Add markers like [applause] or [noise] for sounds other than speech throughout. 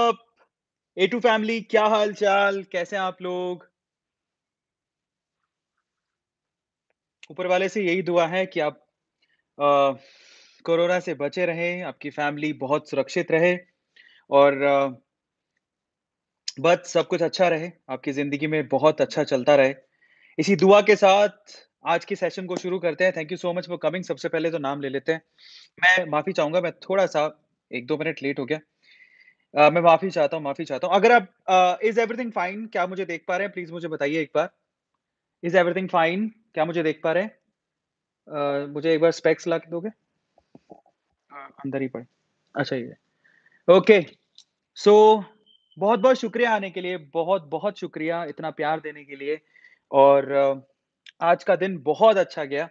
Up to family क्या हाल चाल कैसे हैं आप लोग ऊपर वाले से यही दुआ है कि आप कोरोना से बचे रहे आपकी फैमिली बहुत सुरक्षित रहे और बस सब कुछ अच्छा रहे आपकी जिंदगी में बहुत अच्छा चलता रहे इसी दुआ के साथ आज के सेशन को शुरू करते हैं thank you so much for coming सबसे पहले तो नाम ले लेते हैं मैं माफी चाहूंगा मैं थोड़ा सा एक दो मिनट लेट हो गया Uh, मैं माफी चाहता हूँ माफी चाहता हूँ अगर आप इज एवरीथिंग फाइन क्या मुझे देख पा रहे हैं प्लीज मुझे बताइए एक बार इज एवरीथिंग फाइन क्या मुझे देख पा रहे हैं uh, मुझे एक बार स्पेक्स ला के दोगे हाँ, हाँ। अंदर ही पड़े अच्छा ये ओके सो बहुत बहुत शुक्रिया आने के लिए बहुत बहुत शुक्रिया इतना प्यार देने के लिए और uh, आज का दिन बहुत अच्छा गया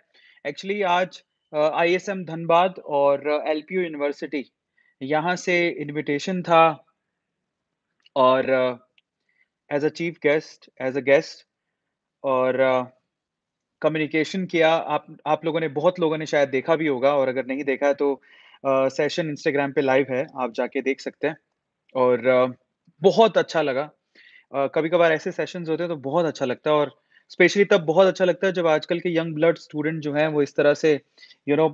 एक्चुअली आज आई एस एम धनबाद और एल पी यू यूनिवर्सिटी यहाँ से इनविटेशन था और as a chief guest as a guest और कम्युनिकेशन uh, किया आप आप लोगों ने बहुत लोगों ने शायद देखा भी होगा और अगर नहीं देखा है तो सेशन uh, इंस्टाग्राम पे लाइव है आप जाके देख सकते हैं और uh, बहुत अच्छा लगा uh, कभी कभार ऐसे सेशंस होते हैं तो बहुत अच्छा लगता है और स्पेशली तब बहुत अच्छा लगता है जब आजकल के यंग ब्लड स्टूडेंट जो हैं वो इस तरह से यू नो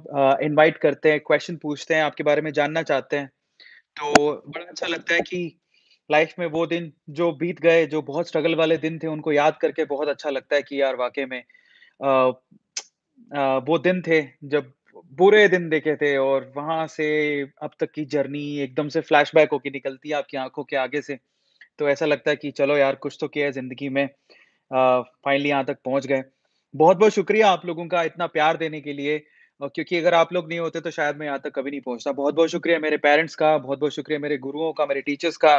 इनवाइट करते हैं क्वेश्चन पूछते हैं आपके बारे में जानना चाहते हैं तो बड़ा अच्छा लगता है कि लाइफ में वो दिन जो बीत गए जो बहुत स्ट्रगल वाले दिन थे उनको याद करके बहुत अच्छा लगता है कि यार वाकई में आ, uh, आ, uh, वो दिन थे जब बुरे दिन देखे थे और वहां से अब तक की जर्नी एकदम से फ्लैशबैक होके निकलती है आपकी आंखों के आगे से तो ऐसा लगता है कि चलो यार कुछ तो किया है जिंदगी में फाइनली यहाँ तक पहुंच गए बहुत बहुत शुक्रिया आप लोगों का इतना प्यार देने के लिए क्योंकि अगर आप लोग नहीं होते तो शायद मैं यहाँ तक कभी नहीं पहुंचता बहुत बहुत शुक्रिया मेरे पेरेंट्स का बहुत बहुत शुक्रिया मेरे गुरुओं का मेरे टीचर्स का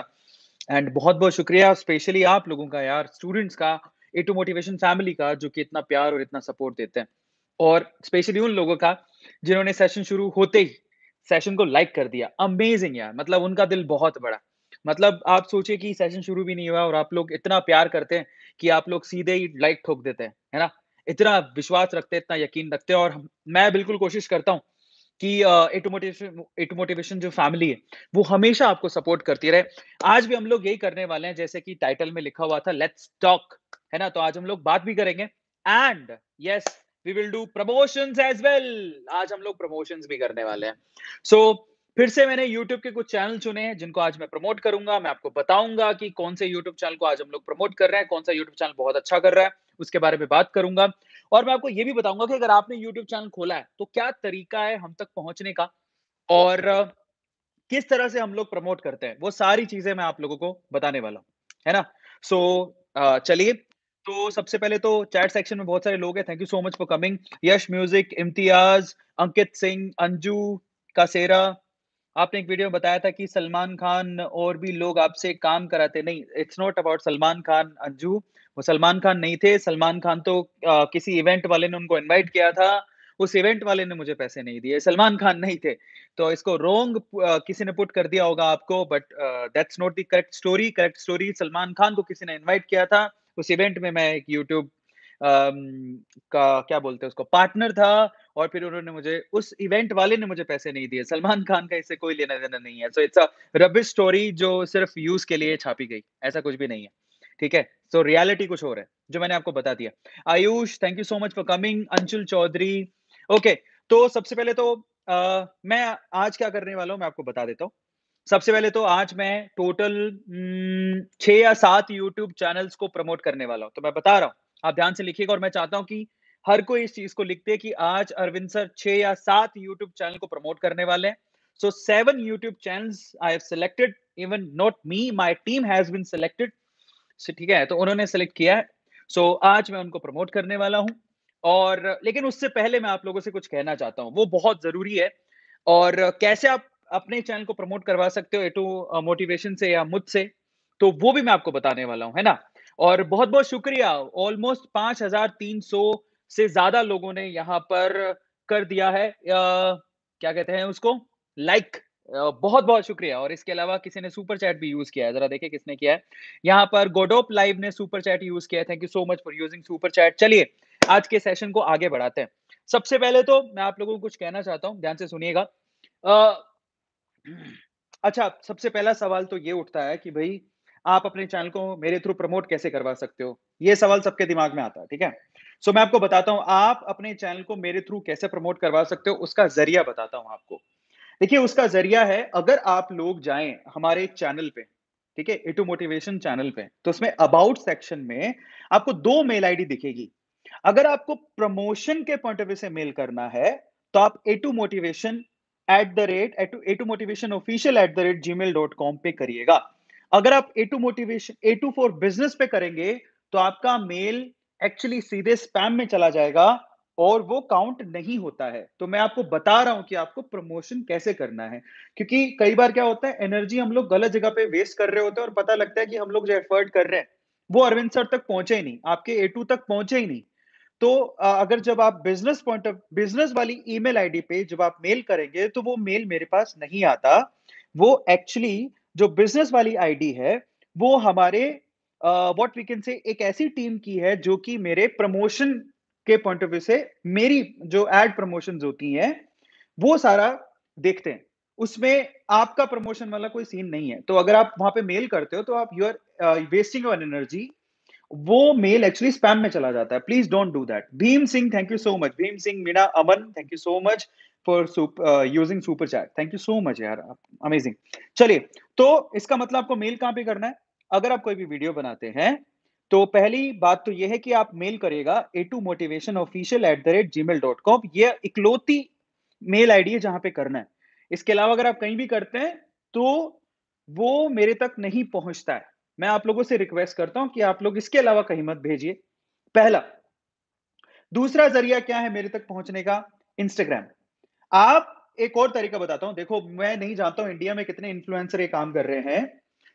एंड बहुत बहुत शुक्रिया स्पेशली आप लोगों का यार स्टूडेंट्स का ए टू मोटिवेशन फैमिली का जो कि इतना प्यार और इतना सपोर्ट देते हैं और स्पेशली उन लोगों का जिन्होंने सेशन शुरू होते ही सेशन को लाइक कर दिया अमेजिंग यार मतलब उनका दिल बहुत बड़ा मतलब आप सोचिए कि सेशन शुरू भी नहीं हुआ और आप लोग इतना प्यार करते हैं कि आप लोग सीधे ही लाइक ठोक देते हैं है ना इतना विश्वास रखते हैं इतना यकीन रखते हैं और मैं बिल्कुल कोशिश करता हूँ कि इट मोटिवेशन इट मोटिवेशन जो फैमिली है वो हमेशा आपको सपोर्ट करती रहे आज भी हम लोग यही करने वाले हैं जैसे कि टाइटल में लिखा हुआ था लेट्स टॉक है ना तो आज हम लोग बात भी करेंगे and yes we will do promotions as well आज हम लोग प्रमोशंस भी करने वाले हैं सो so, फिर से मैंने YouTube के कुछ चैनल चुने हैं जिनको आज मैं प्रमोट करूंगा मैं आपको बताऊंगा कि कौन से YouTube चैनल को आज हम लोग प्रमोट कर रहे हैं कौन सा YouTube चैनल बहुत अच्छा कर रहा है उसके बारे में बात करूंगा और मैं आपको ये भी बताऊंगा कि अगर आपने YouTube चैनल खोला है तो क्या तरीका है हम तक पहुंचने का और किस तरह से हम लोग प्रमोट करते हैं वो सारी चीजें मैं आप लोगों को बताने वाला हूँ है ना सो so, चलिए तो सबसे पहले तो चैट सेक्शन में बहुत सारे लोग हैं thank you so much for coming Yash music Imtiaz Ankit Singh Anju Kasera आपने एक वीडियो में बताया था कि सलमान खान और भी लोग आपसे काम कराते नहीं it's not about Salman Khan Anju वो सलमान खान नहीं थे सलमान खान तो आ, किसी इवेंट वाले ने उनको इनवाइट किया था उस इवेंट वाले ने मुझे पैसे नहीं दिए सलमान खान नहीं थे तो इसको रोंग किसी ने पुट कर दिया होगा आपको but that's not the correct story correct story Salman Khan को किसी ने इन्वाइट किया था उस इवेंट में मैं एक यूट्यूब का क्या बोलते हैं उसको पार्टनर था और फिर उन्होंने मुझे उस इवेंट वाले ने मुझे पैसे नहीं दिए सलमान खान का इससे कोई लेना देना नहीं है so it's a rubbish story जो सिर्फ यूज के लिए छापी गई ऐसा कुछ भी नहीं है ठीक है सो so, रियलिटी कुछ और है जो मैंने आपको बता दिया Ayush thank you so much for coming Anshul Chaudhary okay तो सबसे पहले तो आ, मैं आज क्या करने वाला हूँ मैं आपको बता देता हूँ सबसे पहले तो आज मैं टोटल छह या सात यूट्यूब चैनल्स को प्रमोट करने वाला हूँ तो मैं बता रहा हूँ आप ध्यान से लिखिएगा और मैं चाहता हूं कि हर कोई इस चीज को लिखते कि आज अरविंद सर छह या सात यूट्यूब चैनल को प्रमोट करने वाले हैं so seven YouTube channel I have selected even not me my team has been selected ठीक है तो उन्होंने सेलेक्ट किया है सो so, आज मैं उनको प्रमोट करने वाला हूं और लेकिन उससे पहले मैं आप लोगों से कुछ कहना चाहता हूं वो बहुत जरूरी है और कैसे आप अपने चैनल को प्रमोट करवा सकते हो ए टू मोटिवेशन से या मुझसे तो वो भी मैं आपको बताने वाला हूं है ना और बहुत बहुत शुक्रिया ऑलमोस्ट पांच हजार तीन सौ से ज्यादा लोगों ने यहाँ पर कर दिया है आ, क्या कहते हैं उसको लाइक बहुत बहुत शुक्रिया और इसके अलावा किसी ने सुपर चैट भी यूज किया है जरा देखे किसने किया है यहाँ पर गोडोप लाइव ने सुपर चैट यूज किया है thank you so much for using super chat चलिए आज के सेशन को आगे बढ़ाते हैं सबसे पहले तो मैं आप लोगों को कुछ कहना चाहता हूँ ध्यान से सुनिएगा [clears throat] अच्छा सबसे पहला सवाल तो ये उठता है कि भाई आप अपने चैनल को मेरे थ्रू प्रमोट कैसे करवा सकते हो ये सवाल सबके दिमाग में आता है ठीक है सो मैं आपको बताता हूँ आप अपने चैनल को मेरे थ्रू कैसे प्रमोट करवा सकते हो उसका जरिया बताता हूँ आपको देखिए उसका जरिया है अगर आप लोग जाए हमारे चैनल पे ठीक है इटू मोटिवेशन चैनल पे तो उसमें अबाउट सेक्शन में आपको दो मेल आईडी दिखेगी अगर आपको प्रमोशन के पॉइंट ऑफ व्यू से मेल करना है तो आप A two motivation at the rate A two motivation official at the rate Gmail dot com पे करिएगा अगर आप A two motivation A two for business पे करेंगे तो आपका मेल एक्चुअली सीधे स्पैम में चला जाएगा और वो काउंट नहीं होता है तो मैं आपको बता रहा हूं कि आपको प्रमोशन कैसे करना है क्योंकि कई बार क्या होता है एनर्जी हम लोग गलत जगह पे वेस्ट कर रहे होते हैं और पता लगता है कि हम लोग जो एफर्ट कर रहे हैं वो अरविंद सर तक पहुंचे ही नहीं आपके ए टू तक पहुंचे ही नहीं तो अगर जब आप बिजनेस पॉइंट ऑफ बिजनेस वाली ईमेल आईडी पे जब आप मेल करेंगे तो वो मेल मेरे पास नहीं आता वो एक्चुअली जो बिजनेस वाली आईडी है वो हमारे वॉट वी कैन से एक ऐसी टीम की है जो कि मेरे प्रमोशन के पॉइंट ऑफ व्यू से मेरी जो एड प्रमोशन होती हैं वो सारा देखते हैं उसमें आपका प्रमोशन वाला कोई सीन नहीं है तो अगर आप वहां पे मेल करते हो तो आप you are wasting your energy वो मेल एक्चुअली स्पैम में चला जाता है please don't do that Bhim Singh thank you so much Bhim Singh Meena Aman thank you so much for using super chat thank you so much यार अमेजिंग चलिए तो इसका मतलब आपको मेल कहाँ पे करना है अगर आप कोई भी वीडियो बनाते हैं तो पहली बात तो यह है कि आप मेल करेगा A two motivation official at the rate Gmail dot com यह इकलौती मेल आईडी है जहां पे करना है इसके अलावा अगर आप कहीं भी करते हैं तो वो मेरे तक नहीं पहुंचता है मैं आप लोगों से रिक्वेस्ट करता हूं कि आप लोग इसके अलावा कहीं मत भेजिए पहला दूसरा जरिया क्या है मेरे तक पहुंचने का इंस्टाग्राम आप एक और तरीका बताता हूं देखो मैं नहीं जानता हूं इंडिया में कितने इन्फ्लुएंसर ये काम कर रहे हैं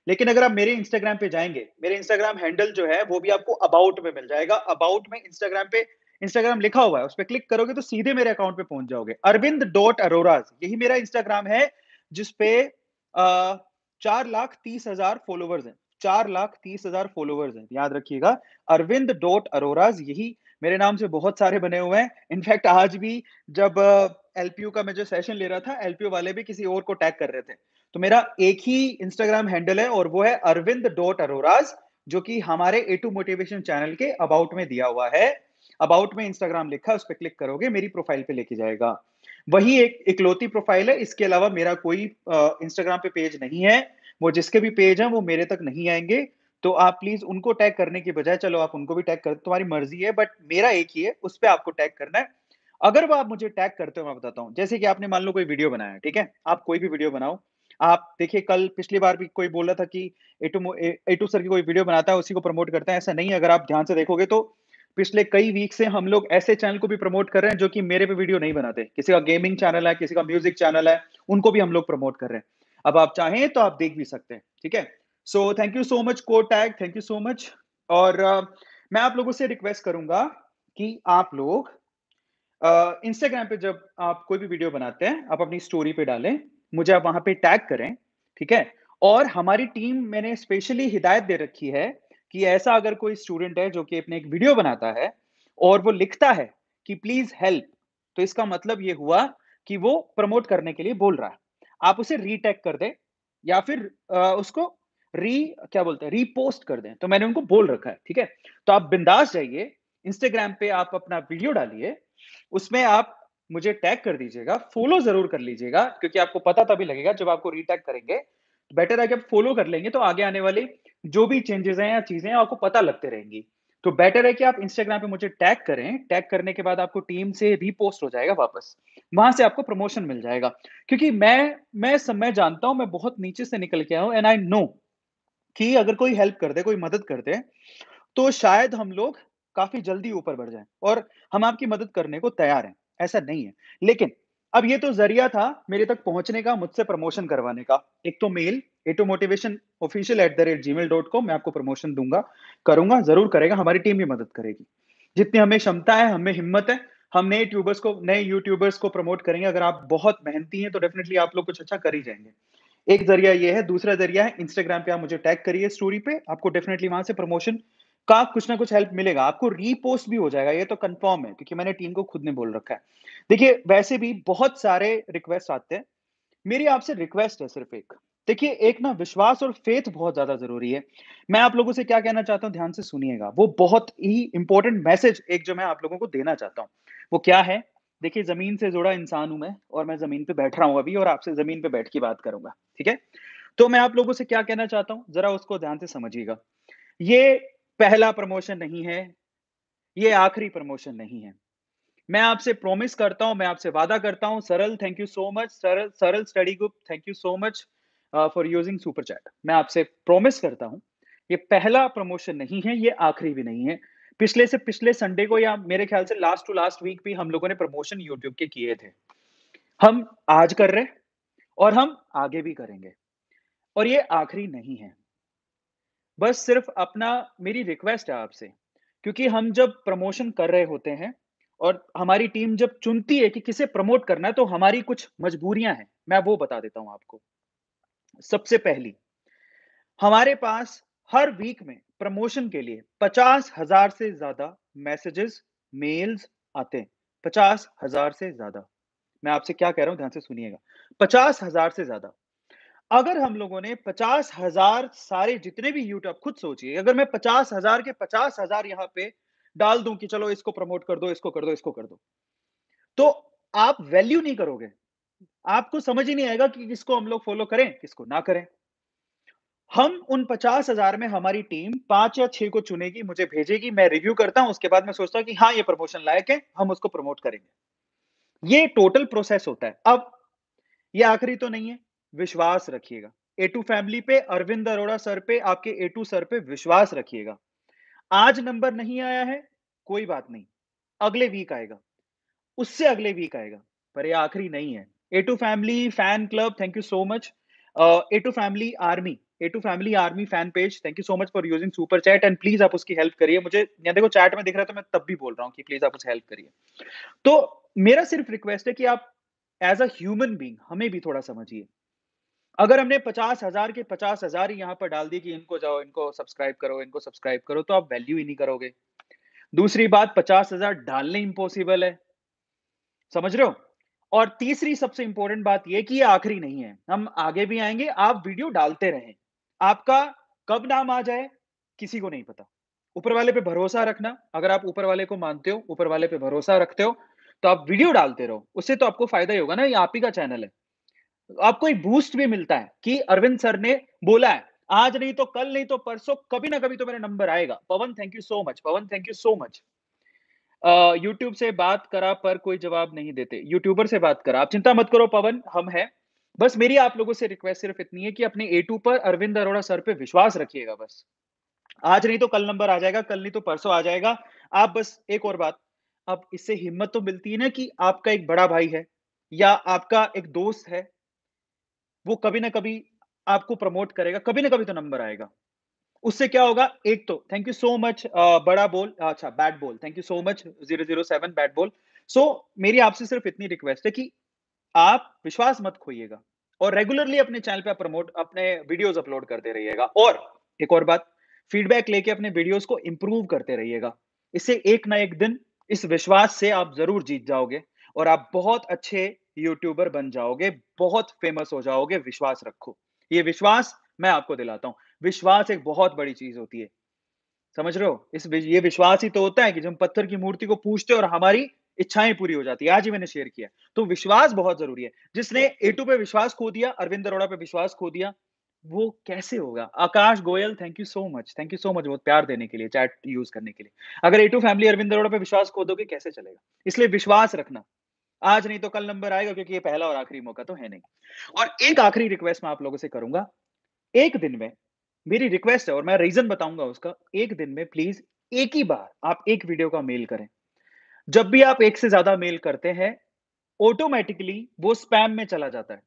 लेकिन अगर आप मेरे इंस्टाग्राम पे जाएंगे मेरे इंस्टाग्राम हैंडल जो है वो भी आपको अबाउट में मिल जाएगा अबाउट में इंस्टाग्राम पे इंस्टाग्राम लिखा हुआ है उस पर क्लिक करोगे तो सीधे मेरे अकाउंट पे पहुंच जाओगे अरविंद डॉट अरोराज यही मेरा इंस्टाग्राम है जिसपे चार लाख तीस हजार फॉलोवर्स हैं चार लाख तीस हजार फॉलोवर्स हैं याद रखिएगा अरविंद डॉट अरोराज यही मेरे नाम से बहुत सारे बने हुए हैं इनफैक्ट आज भी जब एलपीयू का मैं जो सेशन ले रहा था एलपीयू वाले भी किसी और को टैग कर रहे थे तो मेरा एक ही इंस्टाग्राम हैंडल है और वो है अरविंद डॉट अरोराज जो कि हमारे ए टू मोटिवेशन चैनल के अबाउट में दिया हुआ है अबाउट में इंस्टाग्राम लिखा है उस पर क्लिक करोगे मेरी प्रोफाइल पे लेके जाएगा वही एक इकलौती प्रोफाइल है इसके अलावा मेरा कोई इंस्टाग्राम पे पेज नहीं है वो जिसके भी पेज हैं वो मेरे तक नहीं आएंगे तो आप प्लीज उनको टैग करने के बजाय चलो आप उनको भी टैग कर तुम्हारी मर्जी है बट मेरा एक ही है उस पर आपको टैग करना है अगर वो आप मुझे टैग करते हो मैं बताता हूँ जैसे कि आपने मान लो कोई वीडियो बनाया ठीक है आप कोई भी वीडियो बनाओ आप देखिए कल पिछली बार भी कोई बोल रहा था कि एटू एटू सर की कोई वीडियो बनाता है उसी को प्रमोट करता है ऐसा नहीं अगर आप ध्यान से देखोगे तो पिछले कई वीक से हम लोग ऐसे चैनल को भी प्रमोट कर रहे हैं जो कि मेरे पे वीडियो नहीं बनाते किसी का गेमिंग चैनल है किसी का म्यूजिक चैनल है उनको भी हम लोग प्रमोट कर रहे हैं अब आप चाहें तो आप देख भी सकते हैं ठीक है so thank you so much को tag thank you so much और uh, मैं आप लोगों से रिक्वेस्ट करूंगा कि आप लोग इंस्टाग्राम uh, पे जब आप कोई भी वीडियो बनाते हैं आप अपनी स्टोरी पे डालें मुझे आप वहां पे टैग करें ठीक है और हमारी टीम मैंने स्पेशली हिदायत दे रखी है कि ऐसा अगर कोई स्टूडेंट है जो कि अपने एक वीडियो बनाता है और वो लिखता है कि प्लीज हेल्प तो इसका मतलब ये हुआ कि वो प्रमोट करने के लिए बोल रहा है आप उसे रीटैग कर दें या फिर आ, उसको री क्या बोलते हैं रीपोस्ट कर दें तो मैंने उनको बोल रखा है ठीक है तो आप बिंदास जाइए इंस्टाग्राम पे आप अपना वीडियो डालिए उसमें आप मुझे टैग कर दीजिएगा फॉलो जरूर कर लीजिएगा क्योंकि आपको पता तभी लगेगा जब आपको रीटैग करेंगे बेटर है कि आप फॉलो कर लेंगे तो आगे आने वाली जो भी चेंजेस हैं या चीजें हैं आपको पता लगते रहेंगी तो बेटर है कि आप इंस्टाग्राम पे मुझे टैग करें टैग करने के बाद आपको टीम से रीपोस्ट हो जाएगा वापस वहां से आपको प्रमोशन मिल जाएगा क्योंकि मैं मैं समय जानता हूं मैं बहुत नीचे से निकल के आऊँ एंड आई नो कि अगर कोई हेल्प कर दे कोई मदद कर दे तो शायद हम लोग काफी जल्दी ऊपर बढ़ जाए और हम आपकी मदद करने को तैयार हैं ऐसा नहीं है लेकिन अब ये तो जरिया था मेरे तक पहुंचने का मुझसे प्रमोशन करवाने का एक तो mail A two motivation official at the rate Gmail dot com मैं आपको प्रमोशन दूंगा करूंगा जरूर करेगा हमारी टीम भी मदद करेगी जितनी हमें क्षमता है हमें हिम्मत है हम नए ट्यूबर्स को नए यूट्यूबर्स को प्रमोट करेंगे अगर आप बहुत मेहनती हैं तो डेफिनेटली आप लोग कुछ अच्छा कर ही जाएंगे एक जरिया ये है दूसरा जरिया है इंस्टाग्राम पे आप मुझे टैग करिए स्टोरी पे आपको डेफिनेटली वहां से प्रमोशन का कुछ ना कुछ हेल्प मिलेगा आपको रीपोस्ट भी हो जाएगा ये तो कंफर्म है क्योंकि मैंने टीम को खुद ने बोल रखा है देखिए वैसे भी बहुत सारे रिक्वेस्ट आते हैं मेरी आपसे रिक्वेस्ट है सिर्फ एक देखिए एक ना विश्वास और फेथ बहुत ज्यादा जरूरी है मैं आप लोगों से क्या कहना चाहता हूँ ध्यान से सुनिएगा वो बहुत ही इंपॉर्टेंट मैसेज एक जो मैं आप लोगों को देना चाहता हूँ वो क्या है देखिए जमीन से जुड़ा इंसान हूं मैं और मैं जमीन पे बैठ रहा हूं अभी और आपसे जमीन पे बैठ के बात करूंगा ठीक है तो मैं आप लोगों से क्या कहना चाहता हूँ जरा उसको ध्यान से समझिएगा ये पहला प्रमोशन नहीं है ये आखिरी प्रमोशन नहीं है मैं आपसे प्रॉमिस करता हूं मैं आपसे वादा करता हूं सरल thank you so much Saral Saral study group thank you so much for using super chat मैं आपसे प्रॉमिस करता हूं ये पहला प्रमोशन नहीं है ये आखिरी भी नहीं है पिछले से पिछले संडे को या मेरे ख्याल से लास्ट टू लास्ट वीक भी हम लोगों ने प्रमोशन यूट्यूब के किए थे हम आज कर रहे और हम आगे भी करेंगे और ये आखिरी नहीं है बस सिर्फ अपना मेरी रिक्वेस्ट है आपसे क्योंकि हम जब प्रमोशन कर रहे होते हैं और हमारी टीम जब चुनती है कि किसे प्रमोट करना है तो हमारी कुछ मजबूरियां हैं मैं वो बता देता हूं आपको सबसे पहली हमारे पास हर वीक में प्रमोशन के लिए पचास हजार से ज्यादा मैसेजेस मेल्स आते हैं पचास हजार से ज्यादा मैं आपसे क्या कह रहा हूं ध्यान से सुनिएगा पचास हजार से ज्यादा अगर हम लोगों ने पचास हजार सारे जितने भी यूट्यूब खुद सोचिए अगर मैं पचास हजार के पचास हजार यहां पे डाल दूं कि चलो इसको प्रमोट कर दो इसको कर दो इसको कर दो तो आप वैल्यू नहीं करोगे आपको समझ ही नहीं आएगा कि किसको हम लोग फॉलो करें किसको ना करें हम उन पचास हजार में हमारी टीम पांच या छह को चुनेगी मुझे भेजेगी मैं रिव्यू करता हूं उसके बाद मैं सोचता हूं कि हाँ ये प्रमोशन लायक है हम उसको प्रमोट करेंगे ये टोटल प्रोसेस होता है अब ये आखिरी तो नहीं है विश्वास रखिएगा ए टू फैमिली पे अरविंद अरोड़ा सर पे आपके ए टू सर पे विश्वास रखिएगा आज नंबर नहीं आया है कोई बात नहीं अगले वीक आएगा उससे अगले वीक आएगा पर ये आखिरी नहीं है A two family fan club thank you so much A two family army A two family army fan page thank you so much for using super chat and please आप उसकी हेल्प करिए मुझे या देखो चैट में दिख रहा है तो मैं तब भी बोल रहा हूँ कि प्लीज आप उसकी हेल्प करिए तो मेरा सिर्फ रिक्वेस्ट है कि आप एज अ ह्यूमन बींग हमें भी थोड़ा समझिए अगर हमने पचास हजार के पचास हजार ही यहाँ पर डाल दी कि इनको जाओ इनको सब्सक्राइब करो इनको सब्सक्राइब करो तो आप वैल्यू ही नहीं करोगे दूसरी बात पचास हजार डालने इम्पोसिबल है समझ रहे हो और तीसरी सबसे इंपॉर्टेंट बात यह कि ये आखिरी नहीं है हम आगे भी आएंगे आप वीडियो डालते रहें आपका कब नाम आ जाए किसी को नहीं पता ऊपर वाले पे भरोसा रखना अगर आप ऊपर वाले को मानते हो ऊपर वाले पे भरोसा रखते हो तो आप वीडियो डालते रहो उससे तो आपको फायदा ही होगा ना ये आप ही का चैनल है आपको एक बूस्ट भी मिलता है कि अरविंद सर ने बोला है आज नहीं तो कल नहीं तो परसों कभी ना कभी तो मेरा नंबर आएगा Pawan thank you so much Pawan thank you so much YouTube से बात करा पर कोई जवाब नहीं देते यूट्यूबर से बात करा आप चिंता मत करो पवन हम है बस मेरी आप लोगों से रिक्वेस्ट सिर्फ इतनी है कि अपने ए टू पर अरविंद अरोड़ा सर पे विश्वास रखिएगा बस आज नहीं तो कल नंबर आ जाएगा कल नहीं तो परसों आ जाएगा आप बस एक और बात अब इससे हिम्मत तो मिलती है ना कि आपका एक बड़ा भाई है या आपका एक दोस्त है वो कभी ना कभी आपको प्रमोट करेगा कभी ना कभी तो नंबर आएगा उससे क्या होगा एक तो थैंक यू सो मच बड़ा बोल अच्छा बैट बोल thank you so much zero zero seven बैट बोल सो मेरी आपसे सिर्फ इतनी रिक्वेस्ट है कि आप विश्वास मत खोइएगा और रेगुलरली अपने चैनल पे प्रमोट अपने वीडियोस अपलोड करते रहिएगा और एक और बात फीडबैक लेके अपने वीडियोस को इम्प्रूव करते रहिएगा इससे एक ना एक दिन इस विश्वास से आप जरूर जीत जाओगे और आप बहुत अच्छे यूट्यूबर बन जाओगे बहुत फेमस हो जाओगे विश्वास रखो ये विश्वास मैं आपको दिलाता हूं विश्वास एक बहुत बड़ी चीज होती है समझ रहे हो इस ये विश्वास ही तो होता है कि जब पत्थर की मूर्ति को पूछते और हमारी इच्छाएं पूरी हो जाती है आज ही मैंने शेयर किया तो विश्वास बहुत जरूरी है जिसने एटू पे विश्वास खो दिया अरविंद अरोड़ा पे विश्वास खो दिया वो कैसे होगा Akash Goyal thank you so much thank you so much बहुत प्यार देने के लिए चैट यूज करने के लिए अगर एटू फैमिली अरविंद अरोड़ा पे विश्वास खो दोगे कैसे चलेगा इसलिए विश्वास रखना आज नहीं तो कल नंबर आएगा क्योंकि ये पहला और आखिरी मौका तो है नहीं और एक आखिरी रिक्वेस्ट मैं आप लोगों से करूंगा एक दिन में मेरी रिक्वेस्ट है और मैं रीजन बताऊंगा उसका एक दिन में प्लीज एक ही बार आप एक वीडियो का मेल करें जब भी आप एक से ज्यादा मेल करते हैं ऑटोमेटिकली वो स्पैम में चला जाता है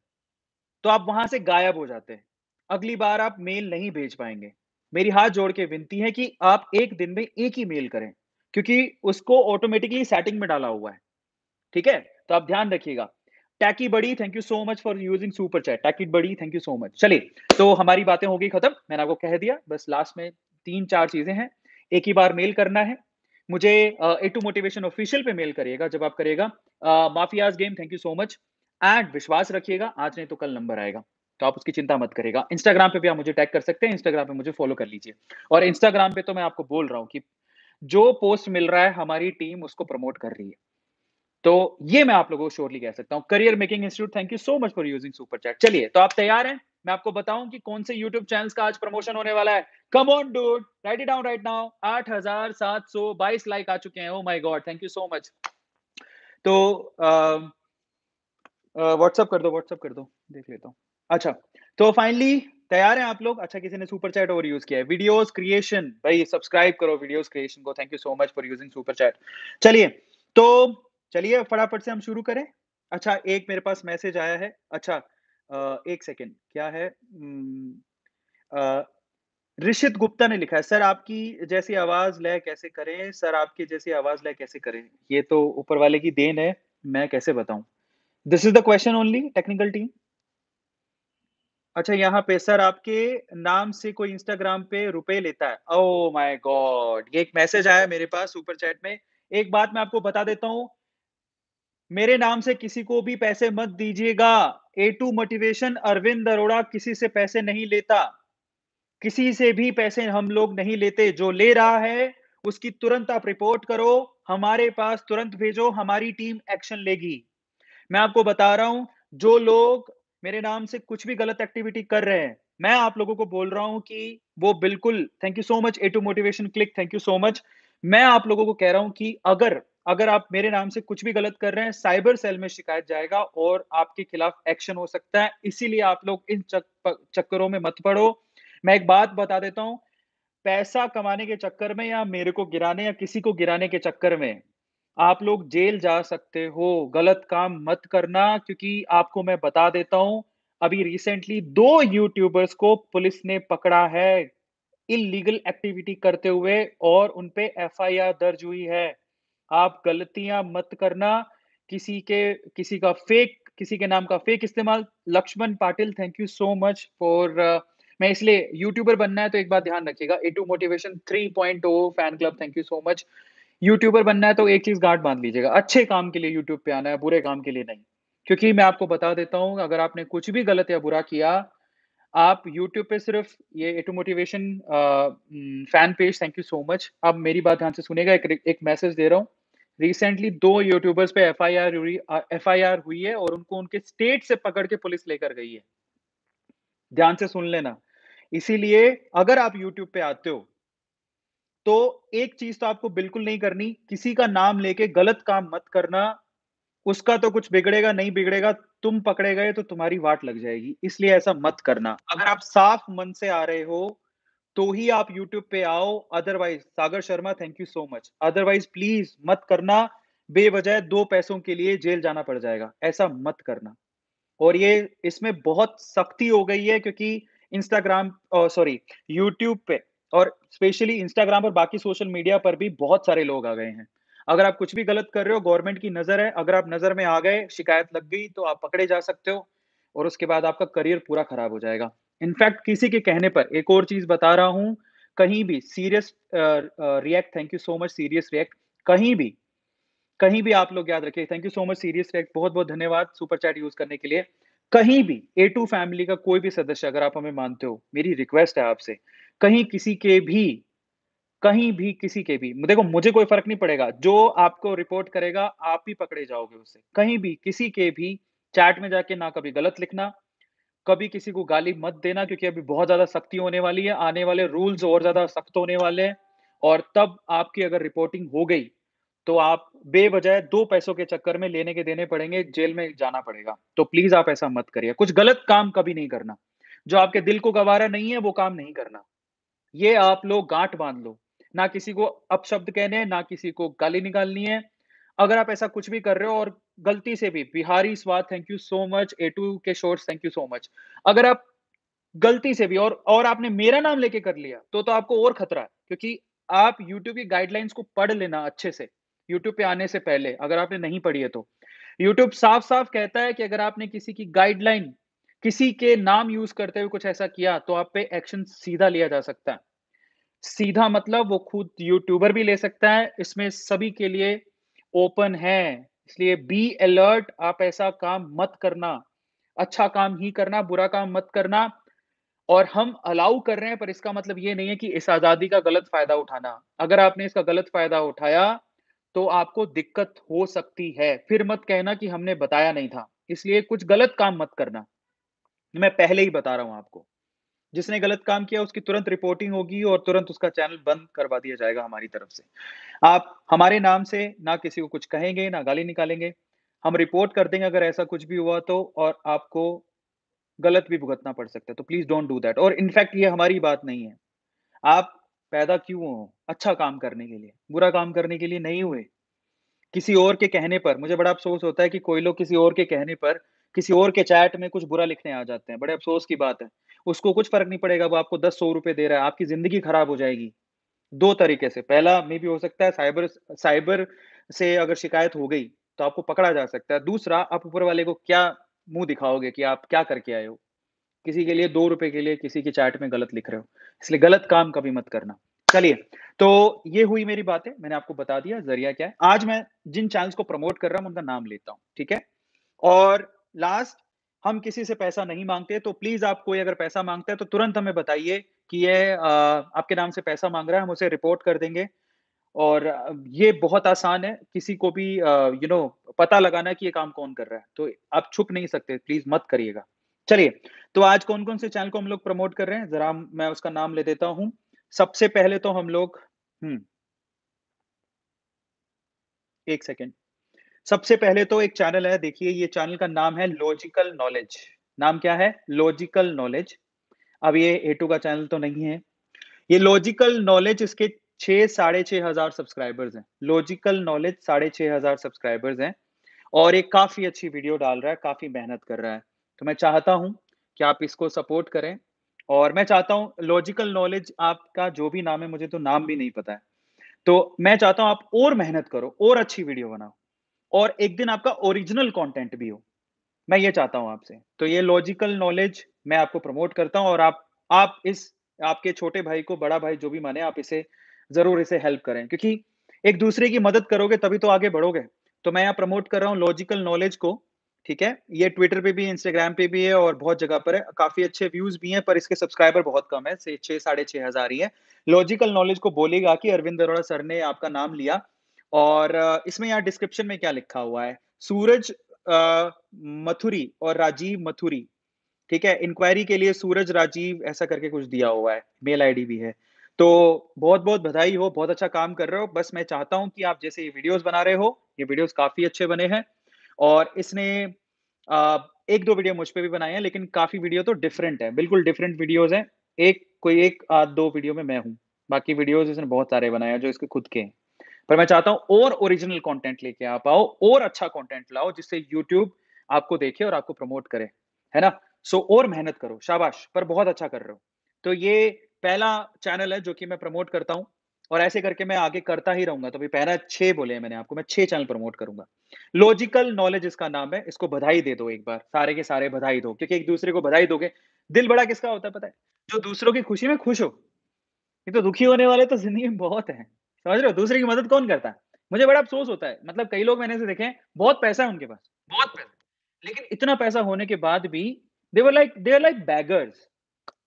तो आप वहां से गायब हो जाते हैं अगली बार आप मेल नहीं भेज पाएंगे मेरी हाथ जोड़ के विनती है कि आप एक दिन में एक ही मेल करें क्योंकि उसको ऑटोमेटिकली सेटिंग में डाला हुआ है ठीक है तो आप ध्यान रखिएगा टैकी बड़ी thank you so much for using super chat टैकी बड़ी थैंक यू सो मच चलिए तो हमारी बातें हो गई खत्म मैंने आपको कह दिया बस लास्ट में तीन चार चीजें हैं एक ही बार मेल करना है मुझे ए टू मोटिवेशन ऑफिशियल पे मेल करिएगा जब आप करेगा mafias game thank you so much and विश्वास रखिएगा आज नहीं तो कल नंबर आएगा तो आप उसकी चिंता मत करेगा इंस्टाग्राम पे भी आप मुझे टैग कर सकते हैं इंस्टाग्राम पे मुझे फॉलो कर लीजिए और इंस्टाग्राम पे तो मैं आपको बोल रहा हूँ कि जो पोस्ट मिल रहा है हमारी टीम उसको प्रमोट कर रही है तो ये मैं आप लोगों को श्योरली कह सकता हूँ career making institute thank you so much for using super chat चलिए तो आप तैयार हैं मैं आपको बताऊं कि कौन से YouTube चैनल्स का आज प्रमोशन होने वाला है come on dude write it down right now आठ हजार सात सौ बाईस लाइक आ चुके हैं oh my god thank you so much तो व्हाट्सअप कर दो व्हाट्सअप कर दो देख लेता हूँ अच्छा तो फाइनली तैयार हैं आप लोग अच्छा किसी ने सुपर चैट ओवर यूज किया है वीडियोस क्रिएशन भाई सब्सक्राइब करो वीडियोस क्रिएशन को thank you so much for using super chat चलिए तो चलिए फटाफट से हम शुरू करें अच्छा एक मेरे पास मैसेज आया है अच्छा एक सेकेंड क्या है ऋषित गुप्ता ने लिखा है सर आपकी जैसी आवाज लय कैसे करें सर आपकी जैसी आवाज लय कैसे करें ये तो ऊपर वाले की देन है मैं कैसे बताऊं this is the question only technical team अच्छा यहाँ पे सर आपके नाम से कोई इंस्टाग्राम पे रुपए लेता है ओ माय गॉड ये एक मैसेज आया मेरे पास सुपर चैट में एक बात मैं आपको बता देता हूँ मेरे नाम से किसी को भी पैसे मत दीजिएगा A two motivation Arvind Arora किसी से पैसे नहीं लेता किसी से भी पैसे हम लोग नहीं लेते जो ले रहा है उसकी तुरंत आप रिपोर्ट करो हमारे पास तुरंत भेजो हमारी टीम एक्शन लेगी मैं आपको बता रहा हूं जो लोग मेरे नाम से कुछ भी गलत एक्टिविटी कर रहे हैं मैं आप लोगों को बोल रहा हूं कि वो बिल्कुल thank you so much A two motivation click thank you so much मैं आप लोगों को कह रहा हूं कि अगर अगर आप मेरे नाम से कुछ भी गलत कर रहे हैं साइबर सेल में शिकायत जाएगा और आपके खिलाफ एक्शन हो सकता है इसीलिए आप लोग इन चक्करों में मत पड़ो मैं एक बात बता देता हूँ पैसा कमाने के चक्कर में या मेरे को गिराने या किसी को गिराने के चक्कर में आप लोग जेल जा सकते हो गलत काम मत करना क्योंकि आपको मैं बता देता हूं अभी रिसेंटली दो यूट्यूबर्स को पुलिस ने पकड़ा है इलीगल एक्टिविटी करते हुए और उनपे आर दर्ज हुई है आप गलतियां मत करना किसी के किसी का फेक किसी के नाम का फेक इस्तेमाल Lakshman Patil thank you so much for मैं इसलिए यूट्यूबर बनना है तो एक बात ध्यान रखिएगा A two motivation three point O fan club thank you so much YouTuber बनना है तो एक चीज गांठ बांध लीजिएगा अच्छे काम के लिए यूट्यूब पे आना है बुरे काम के लिए नहीं क्योंकि मैं आपको बता देता हूँ अगर आपने कुछ भी गलत या बुरा किया आप YouTube पे सिर्फ ये A two motivation fan page thank you so much आप मेरी बात ध्यान से सुनेगा एक एक मैसेज दे रहा हूँ रिसेंटली दो यूट्यूबर्स पे एफ आई आर हुई एफ आई आर हुई है और उनको उनके स्टेट से पकड़ के पुलिस लेकर गई है ध्यान से सुन लेना इसीलिए अगर आप यूट्यूब पे आते हो तो एक चीज तो आपको बिल्कुल नहीं करनी किसी का नाम लेके गलत काम मत करना उसका तो कुछ बिगड़ेगा नहीं बिगड़ेगा तुम पकड़े गए तो तुम्हारी वाट लग जाएगी इसलिए ऐसा मत करना अगर आप साफ मन से आ रहे हो तो ही आप YouTube पे आओ otherwise Sagar Sharma thank you so much otherwise please मत करना बेवजह दो पैसों के लिए जेल जाना पड़ जाएगा ऐसा मत करना और ये इसमें बहुत सख्ती हो गई है क्योंकि इंस्टाग्राम सॉरी यूट्यूब पे और स्पेशली इंस्टाग्राम और बाकी सोशल मीडिया पर भी बहुत सारे लोग आ गए हैं अगर आप कुछ भी गलत कर रहे हो गवर्नमेंट की नजर है अगर आप नजर में आ गए शिकायत लग गई तो आप पकड़े जा सकते हो और उसके बाद आपका करियर पूरा खराब हो जाएगा इनफैक्ट किसी के कहने पर एक और चीज बता रहा हूँ कहीं भी serious react thank you so much serious react कहीं भी कहीं भी आप लोग याद रखिए thank you so much serious react बहुत बहुत धन्यवाद सुपर चैट यूज करने के लिए कहीं भी ए टू फैमिली का कोई भी सदस्य अगर आप हमें मानते हो मेरी रिक्वेस्ट है आपसे कहीं किसी के भी कहीं भी किसी के भी देखो मुझे कोई फर्क नहीं पड़ेगा जो आपको रिपोर्ट करेगा आप ही पकड़े जाओगे उससे कहीं भी किसी के भी चैट में जाके ना कभी गलत लिखना कभी किसी को गाली मत देना क्योंकि अभी बहुत ज्यादा सख्ती होने वाली है आने वाले रूल्स और ज्यादा सख्त होने वाले हैं और तब आपकी अगर रिपोर्टिंग हो गई तो आप बेबजाय दो पैसों के चक्कर में लेने के देने पड़ेंगे जेल में जाना पड़ेगा तो प्लीज आप ऐसा मत करिए कुछ गलत काम कभी नहीं करना जो आपके दिल को गवारा नहीं है वो काम नहीं करना ये आप लोग गांठ बांध लो ना किसी को अपशब्द कहने हैं ना किसी को गाली निकालनी है अगर आप ऐसा कुछ भी कर रहे हो और गलती से भी बिहारी स्वाद thank you so much A two के शोर थैंक यू सो मच अगर आप गलती से भी और और आपने मेरा नाम लेके कर लिया तो तो आपको और खतरा है क्योंकि आप YouTube की गाइडलाइंस को पढ़ लेना अच्छे से YouTube पे आने से पहले अगर आपने नहीं पढ़ी है तो YouTube साफ साफ कहता है कि अगर आपने किसी की गाइडलाइन किसी के नाम यूज करते हुए कुछ ऐसा किया तो आप पे एक्शन सीधा लिया जा सकता है सीधा मतलब वो खुद यूट्यूबर भी ले सकता है इसमें सभी के लिए ओपन है इसलिए बी अलर्ट आप ऐसा काम मत करना अच्छा काम ही करना बुरा काम मत करना और हम अलाउ कर रहे हैं पर इसका मतलब ये नहीं है कि इस आजादी का गलत फायदा उठाना अगर आपने इसका गलत फायदा उठाया तो आपको दिक्कत हो सकती है फिर मत कहना कि हमने बताया नहीं था इसलिए कुछ गलत काम मत करना मैं पहले ही बता रहा हूं आपको जिसने गलत काम किया उसकी तुरंत रिपोर्टिंग होगी और तुरंत उसका चैनल बंद करवा दिया जाएगा हमारी तरफ से आप हमारे नाम से ना किसी को कुछ कहेंगे ना गाली निकालेंगे हम रिपोर्ट कर देंगे अगर ऐसा कुछ भी हुआ तो और आपको गलत भी भुगतना पड़ सकता है तो प्लीज डोंट डू दैट और इनफैक्ट ये हमारी बात नहीं है आप पैदा क्यों हो अच्छा काम करने के लिए बुरा काम करने के लिए नहीं हुए किसी और के कहने पर मुझे बड़ा अफसोस होता है कि कोई लोग किसी और के कहने पर किसी और के चैट में कुछ बुरा लिखने आ जाते हैं बड़े अफसोस की बात है उसको कुछ फर्क नहीं पड़ेगा वो आपको दस सौ रुपये दे रहा है आपकी जिंदगी खराब हो जाएगी दो तरीके से पहला मे भी हो सकता है साइबर साइबर से अगर शिकायत हो गई तो आपको पकड़ा जा सकता है दूसरा आप ऊपर वाले को क्या मुंह दिखाओगे कि आप क्या करके आए हो किसी के लिए दो रुपए के लिए किसी के चैट में गलत लिख रहे हो इसलिए गलत काम कभी मत करना चलिए तो ये हुई मेरी बातें मैंने आपको बता दिया जरिया क्या है आज मैं जिन चैनल्स को प्रमोट कर रहा हूं उनका नाम लेता हूं ठीक है और लास्ट हम किसी से पैसा नहीं मांगते तो प्लीज आप कोई अगर पैसा मांगता है तो तुरंत हमें बताइए कि ये आपके नाम से पैसा मांग रहा है हम उसे रिपोर्ट कर देंगे और ये बहुत आसान है किसी को भी यू नो पता लगाना कि ये काम कौन कर रहा है तो आप छुप नहीं सकते प्लीज मत करिएगा चलिए तो आज कौन कौन से चैनल को हम लोग प्रमोट कर रहे हैं जरा मैं उसका नाम ले देता हूं सबसे पहले तो हम लोग हम्म एक सेकेंड सबसे पहले तो एक चैनल है देखिए ये चैनल का नाम है लॉजिकल नॉलेज नाम क्या है लॉजिकल नॉलेज अब ये ए का चैनल तो नहीं है ये लॉजिकल नॉलेज इसके छह साढ़े छह हजार सब्सक्राइबर्स हैं लॉजिकल नॉलेज साढ़े छह हजार सब्सक्राइबर्स हैं और एक काफ़ी अच्छी वीडियो डाल रहा है काफ़ी मेहनत कर रहा है तो मैं चाहता हूं कि आप इसको सपोर्ट करें और मैं चाहता हूँ लॉजिकल नॉलेज आपका जो भी नाम है मुझे तो नाम भी नहीं पता है तो मैं चाहता हूँ आप और मेहनत करो और अच्छी वीडियो बनाओ और एक दिन आपका ओरिजिनल कंटेंट भी हो मैं ये चाहता हूं आपसे तो ये लॉजिकल नॉलेज मैं आपको प्रमोट करता हूं और आप आप इस आपके छोटे भाई को बड़ा भाई जो भी माने आप इसे जरूर इसे हेल्प करें क्योंकि एक दूसरे की मदद करोगे तभी तो आगे बढ़ोगे तो मैं यहाँ प्रमोट कर रहा हूँ लॉजिकल नॉलेज को ठीक है ये ट्विटर पे भी इंस्टाग्राम पे भी है और बहुत जगह पर है काफी अच्छे व्यूज भी हैं पर इसके सब्सक्राइबर बहुत कम है छह साढ़े छह हजार ही है लॉजिकल नॉलेज को बोलेगा कि अरविंद अरोड़ा सर ने आपका नाम लिया और इसमें यहाँ डिस्क्रिप्शन में क्या लिखा हुआ है सूरज मथुरी और राजीव मथुरी ठीक है इंक्वायरी के लिए सूरज राजीव ऐसा करके कुछ दिया हुआ है मेल आईडी भी है तो बहुत बहुत बधाई हो बहुत अच्छा काम कर रहे हो बस मैं चाहता हूं कि आप जैसे ये वीडियोस बना रहे हो ये वीडियोस काफी अच्छे बने हैं और इसने एक दो वीडियो मुझ पर भी बनाए हैं लेकिन काफी वीडियो तो डिफरेंट है बिल्कुल डिफरेंट वीडियोज हैं एक कोई एक आध दो वीडियो में मैं हूँ बाकी वीडियोज इसने बहुत सारे बनाए हैं जो इसके खुद के हैं पर मैं चाहता हूं और ओरिजिनल कंटेंट लेके आप आओ और अच्छा कंटेंट लाओ जिससे यूट्यूब आपको देखे और आपको प्रमोट करे है ना सो so, और मेहनत करो शाबाश पर बहुत अच्छा कर रहे हो तो ये पहला चैनल है जो कि मैं प्रमोट करता हूँ और ऐसे करके मैं आगे करता ही रहूंगा तो अभी पहला छह बोले मैंने आपको मैं छह चैनल प्रमोट करूंगा लॉजिकल नॉलेज इसका नाम है इसको बधाई दे दो एक बार सारे के सारे बधाई दो क्योंकि एक दूसरे को बधाई दोगे दिल बड़ा किसका होता है पता है जो दूसरों की खुशी में खुश हो ये तो दुखी होने वाले तो जिंदगी में बहुत है समझ रहे हो दूसरे की मदद कौन करता है मुझे बड़ा अफसोस होता है मतलब कई लोग मैंने से देखे बहुत पैसा है उनके पास बहुत पैसा लेकिन इतना पैसा होने के बाद भी they're like they're like beggars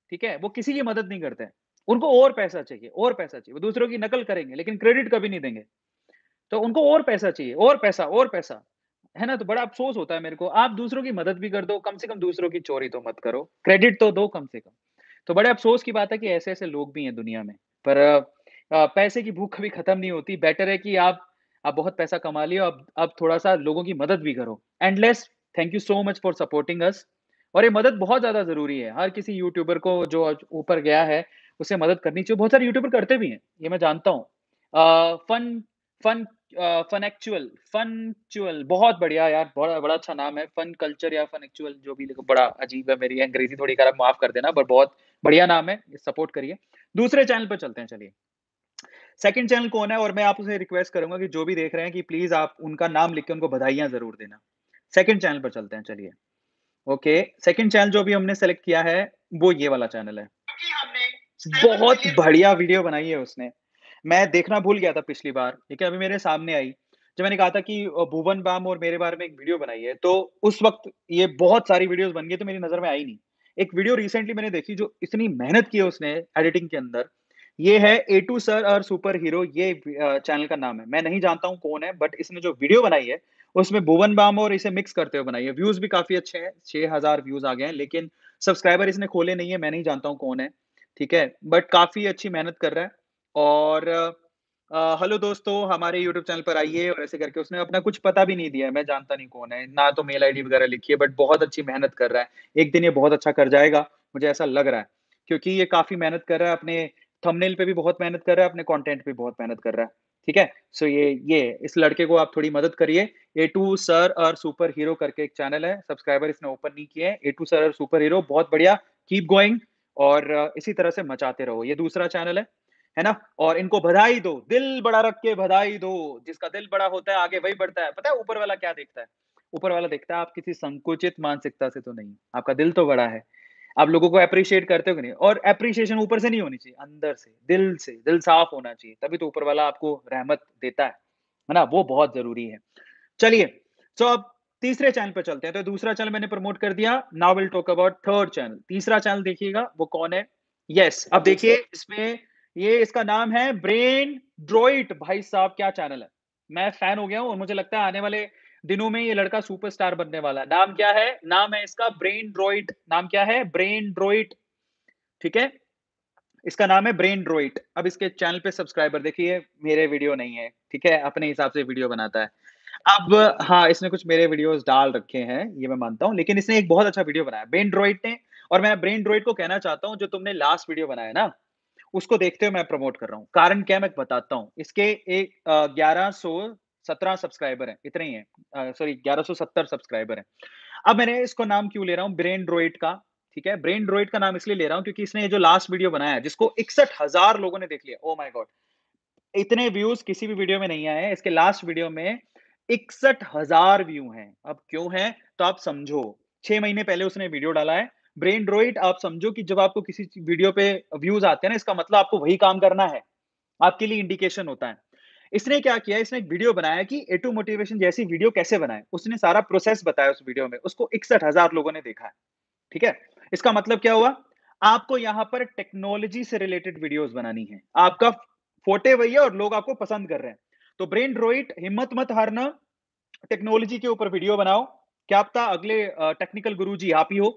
ठीक है वो किसी की मदद नहीं करते हैं उनको और पैसा चाहिए और पैसा चाहिए वो दूसरों की नकल करेंगे लेकिन क्रेडिट कभी नहीं देंगे तो उनको और पैसा चाहिए और पैसा और पैसा है ना तो बड़ा अफसोस होता है मेरे को आप दूसरों की मदद भी कर दो कम से कम दूसरों की चोरी तो मत करो क्रेडिट तो दो कम से कम तो बड़े अफसोस की बात है कि ऐसे ऐसे लोग भी हैं दुनिया में पर पैसे की भूख कभी खत्म नहीं होती बेटर है कि आप आप बहुत पैसा कमा लिए अब अब थोड़ा सा लोगों की मदद भी करो endless thank you so much for supporting us और ये मदद बहुत ज्यादा जरूरी है हर किसी यूट्यूबर को जो ऊपर गया है उसे मदद करनी चाहिए बहुत सारे यूट्यूबर करते भी हैं ये मैं जानता हूँ fun fun fun actual fun actual बहुत बढ़िया यार बड़ा बड़ा अच्छा नाम है फन कल्चर या फन एक्चुअल जो भी बड़ा अजीब है मेरी अंग्रेजी थोड़ी खराब माफ कर देना बट बहुत बढ़िया नाम है सपोर्ट करिए दूसरे चैनल पर चलते हैं चलिए सेकंड चैनल कौन है और मैं आप उसे रिक्वेस्ट करूंगा कि जो भी देख रहे हैं कि प्लीज आप उनका नाम लिख के उनको बधाइयां जरूर देना सेकंड चैनल पर चलते हैं चलिए ओके सेकंड चैनल जो भी हमने सेलेक्ट किया है वो ये वाला चैनल है बहुत बढ़िया वीडियो बनाई है उसने मैं देखना भूल गया था पिछली बार ठीक है अभी मेरे सामने आई जब मैंने कहा था कि भुवन बाम और मेरे बारे में एक वीडियो बनाई है तो उस वक्त ये बहुत सारी वीडियोस बन गई तो मेरी नजर में आई नहीं एक वीडियो रिसेंटली मैंने देखी जो इतनी मेहनत की है उसने एडिटिंग के अंदर ये है ए टू सर और सुपर हीरो ये चैनल का नाम है मैं नहीं जानता हूँ कौन है बट इसने जो वीडियो बनाई है उसमें भुवन बाम और इसे मिक्स करते हुए बनाई है व्यूज भी काफी अच्छे हैं छह हजार व्यूज आ गए हैं लेकिन सब्सक्राइबर इसने खोले नहीं है मैं नहीं जानता हूँ कौन है ठीक है बट काफी अच्छी मेहनत कर रहा है और हेलो दोस्तों हमारे यूट्यूब चैनल पर आइए और ऐसे करके उसने अपना कुछ पता भी नहीं दिया मैं जानता नहीं कौन है ना तो मेल आईडी वगैरह लिखी है बट बहुत अच्छी मेहनत कर रहा है एक दिन ये बहुत अच्छा कर जाएगा मुझे ऐसा लग रहा है क्योंकि ये काफी मेहनत कर रहा है अपने थंबनेल पे भी बहुत मेहनत कर रहा है अपने कंटेंट पे बहुत मेहनत कर रहा है ठीक है सो ये ये इस लड़के को आप थोड़ी मदद करिए ए टू सर और सुपर हीरो करके एक चैनल है सब्सक्राइबर इसने ओपन नहीं किए ए टू सर और सुपर हीरो बहुत बढ़िया कीप गोइंग और इसी तरह से मचाते रहो ये दूसरा चैनल है है ना और इनको बधाई दो दिल बड़ा रख के बधाई दो जिसका दिल बड़ा होता है आगे वही बढ़ता है पता है ऊपर वाला क्या देखता है ऊपर वाला देखता है आप किसी संकुचित मानसिकता से तो नहीं आपका दिल तो बड़ा है आप लोगों को अप्रिशिएट करते हो कि नहीं और अप्रिशिएशन ऊपर से नहीं होनी चाहिए अंदर से दिल से दिल साफ होना चाहिए तभी तो ऊपर वाला आपको रहमत देता है है ना वो बहुत जरूरी है चलिए सो अब तीसरे चैनल पर चलते हैं तो दूसरा चैनल मैंने प्रमोट कर दिया now will talk about third channel तीसरा चैनल देखिएगा वो कौन है यस yes, अब देखिए इसमें ये इसका नाम है ब्रेन ड्रॉइट भाई साहब क्या चैनल है मैं फैन हो गया हूँ और मुझे लगता है आने वाले दिनों में ये लड़का सुपरस्टार बनने वाला है नाम क्या है नाम है इसका ब्रेन ड्रोइट नाम क्या है ब्रेन ड्रोइट ठीक है इसका नाम है ब्रेन ड्रोइट अब इसके चैनल पे सब्सक्राइबर देखिए मेरे वीडियो नहीं है ठीक है अपने हिसाब से वीडियो बनाता है अब हाँ इसने कुछ मेरे वीडियोस डाल रखे हैं ये मैं मानता हूँ लेकिन इसने एक बहुत अच्छा वीडियो बनाया ब्रेन ड्रोइट ने और मैं ब्रेन ड्रोइट को कहना चाहता हूँ जो तुमने लास्ट वीडियो बनाया ना उसको देखते हुए मैं प्रमोट कर रहा हूँ कारण क्या मैं बताता हूँ इसके एक ग्यारह सो सत्रह सब्सक्राइबर है इतने ही है सॉरी ग्यारह सौ सत्तर सब्सक्राइबर है अब मैंने इसको नाम क्यों ले रहा हूँ ब्रेन ड्रोइड का ठीक है ब्रेन ड्रोइड का नाम इसलिए ले रहा हूँ क्योंकि इसने जो लास्ट वीडियो बनाया जिसको इकसठ हजार लोगों ने देख लिया ओ माई गॉड इतने व्यूज किसी भी वीडियो में नहीं आए इसके लास्ट वीडियो में इकसठ हजार व्यू हैं अब क्यों है तो आप समझो छह महीने पहले उसने वीडियो डाला है ब्रेन ड्रोइड आप समझो कि जब आपको किसी वीडियो पे व्यूज आते हैं ना इसका मतलब आपको वही काम करना है आपके लिए इंडिकेशन होता है इसने क्या किया इसने एक वीडियो बनाया कि ए टू मोटिवेशन जैसी वीडियो कैसे बनाए उसने सारा प्रोसेस बताया उस वीडियो में उसको इकसठ हजार लोगों ने देखा है ठीक है इसका मतलब क्या हुआ आपको यहाँ पर टेक्नोलॉजी से रिलेटेड वीडियोस बनानी है आपका फोटे वही है और लोग आपको पसंद कर रहे हैं तो ब्रेन ड्रोइट हिम्मत मत हारना टेक्नोलॉजी के ऊपर वीडियो बनाओ क्या आप अगले टेक्निकल गुरु आप ही हो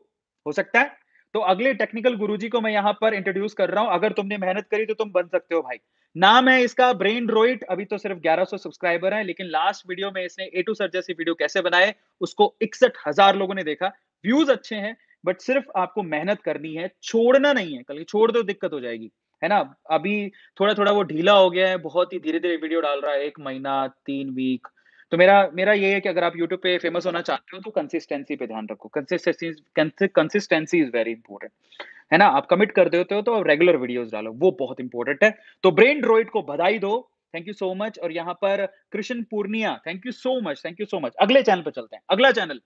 हो सकता है तो अगले टेक्निकल गुरुजी को मैं यहाँ पर इंट्रोड्यूस कर रहा हूँ अगर तुमने मेहनत करी तो तुम बन सकते हो भाई नाम है इसका ब्रेन रोइट अभी तो सिर्फ 1100 सब्सक्राइबर हैं लेकिन लास्ट वीडियो में इसने ए टू सर जैसी वीडियो कैसे बनाए उसको इकसठ हजार लोगों ने देखा व्यूज अच्छे हैं बट सिर्फ आपको मेहनत करनी है छोड़ना नहीं है कल छोड़ दो दिक्कत हो जाएगी है ना अभी थोड़ा थोड़ा वो ढीला हो गया है बहुत ही धीरे धीरे वीडियो डाल रहा है एक महीना तीन वीक तो मेरा मेरा ये है कि अगर आप यूट्यूब पे फेमस होना चाहते हो तो कंसिस्टेंसी पे ध्यान रखो consistency consistency is very important है ना आप कमिट कर देते हो तो रेगुलर वीडियोस डालो वो बहुत इंपॉर्टेंट है तो ब्रेन ड्रॉइड को बधाई दो थैंक यू सो मच और यहाँ पर Krishna Purnia thank you so much thank you so much अगले चैनल पर चलते हैं अगला चैनल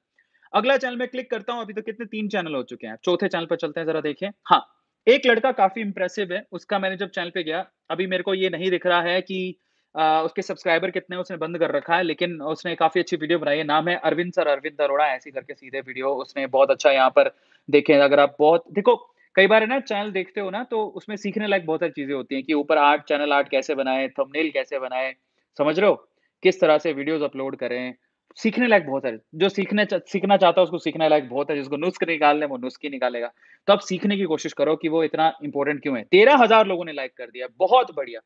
अगला चैनल में क्लिक करता हूँ अभी तो कितने तीन चैनल हो चुके हैं चौथे चैनल पर चलते हैं जरा देखें हाँ एक लड़का काफी इंप्रेसिव है उसका मैंने जब चैनल पे गया अभी मेरे को ये नहीं दिख रहा है कि उसके सब्सक्राइबर कितने उसने बंद कर रखा है लेकिन उसने काफी अच्छी वीडियो बनाई है नाम है अरविंद सर अरविंद अरोड़ा ऐसी करके सीधे वीडियो उसने बहुत अच्छा यहाँ पर देखे अगर आप बहुत देखो कई बार है ना चैनल देखते हो ना तो उसमें सीखने लायक बहुत सारी चीजें होती हैं कि ऊपर आर्ट चैनल आर्ट कैसे बनाए थंबनेल कैसे बनाए समझ रहे हो किस तरह से वीडियोस अपलोड करें सीखने लायक बहुत है जो सीखने चा, सीखना चाहता है उसको सीखने लायक बहुत है जिसको नुस्ख निकालने वो नुस्खी निकालेगा तो आप सीखने की कोशिश करो कि वो इतना इंपॉर्टेंट क्यों है तेरह हजार लोगों ने लाइक कर दिया बहुत बढ़िया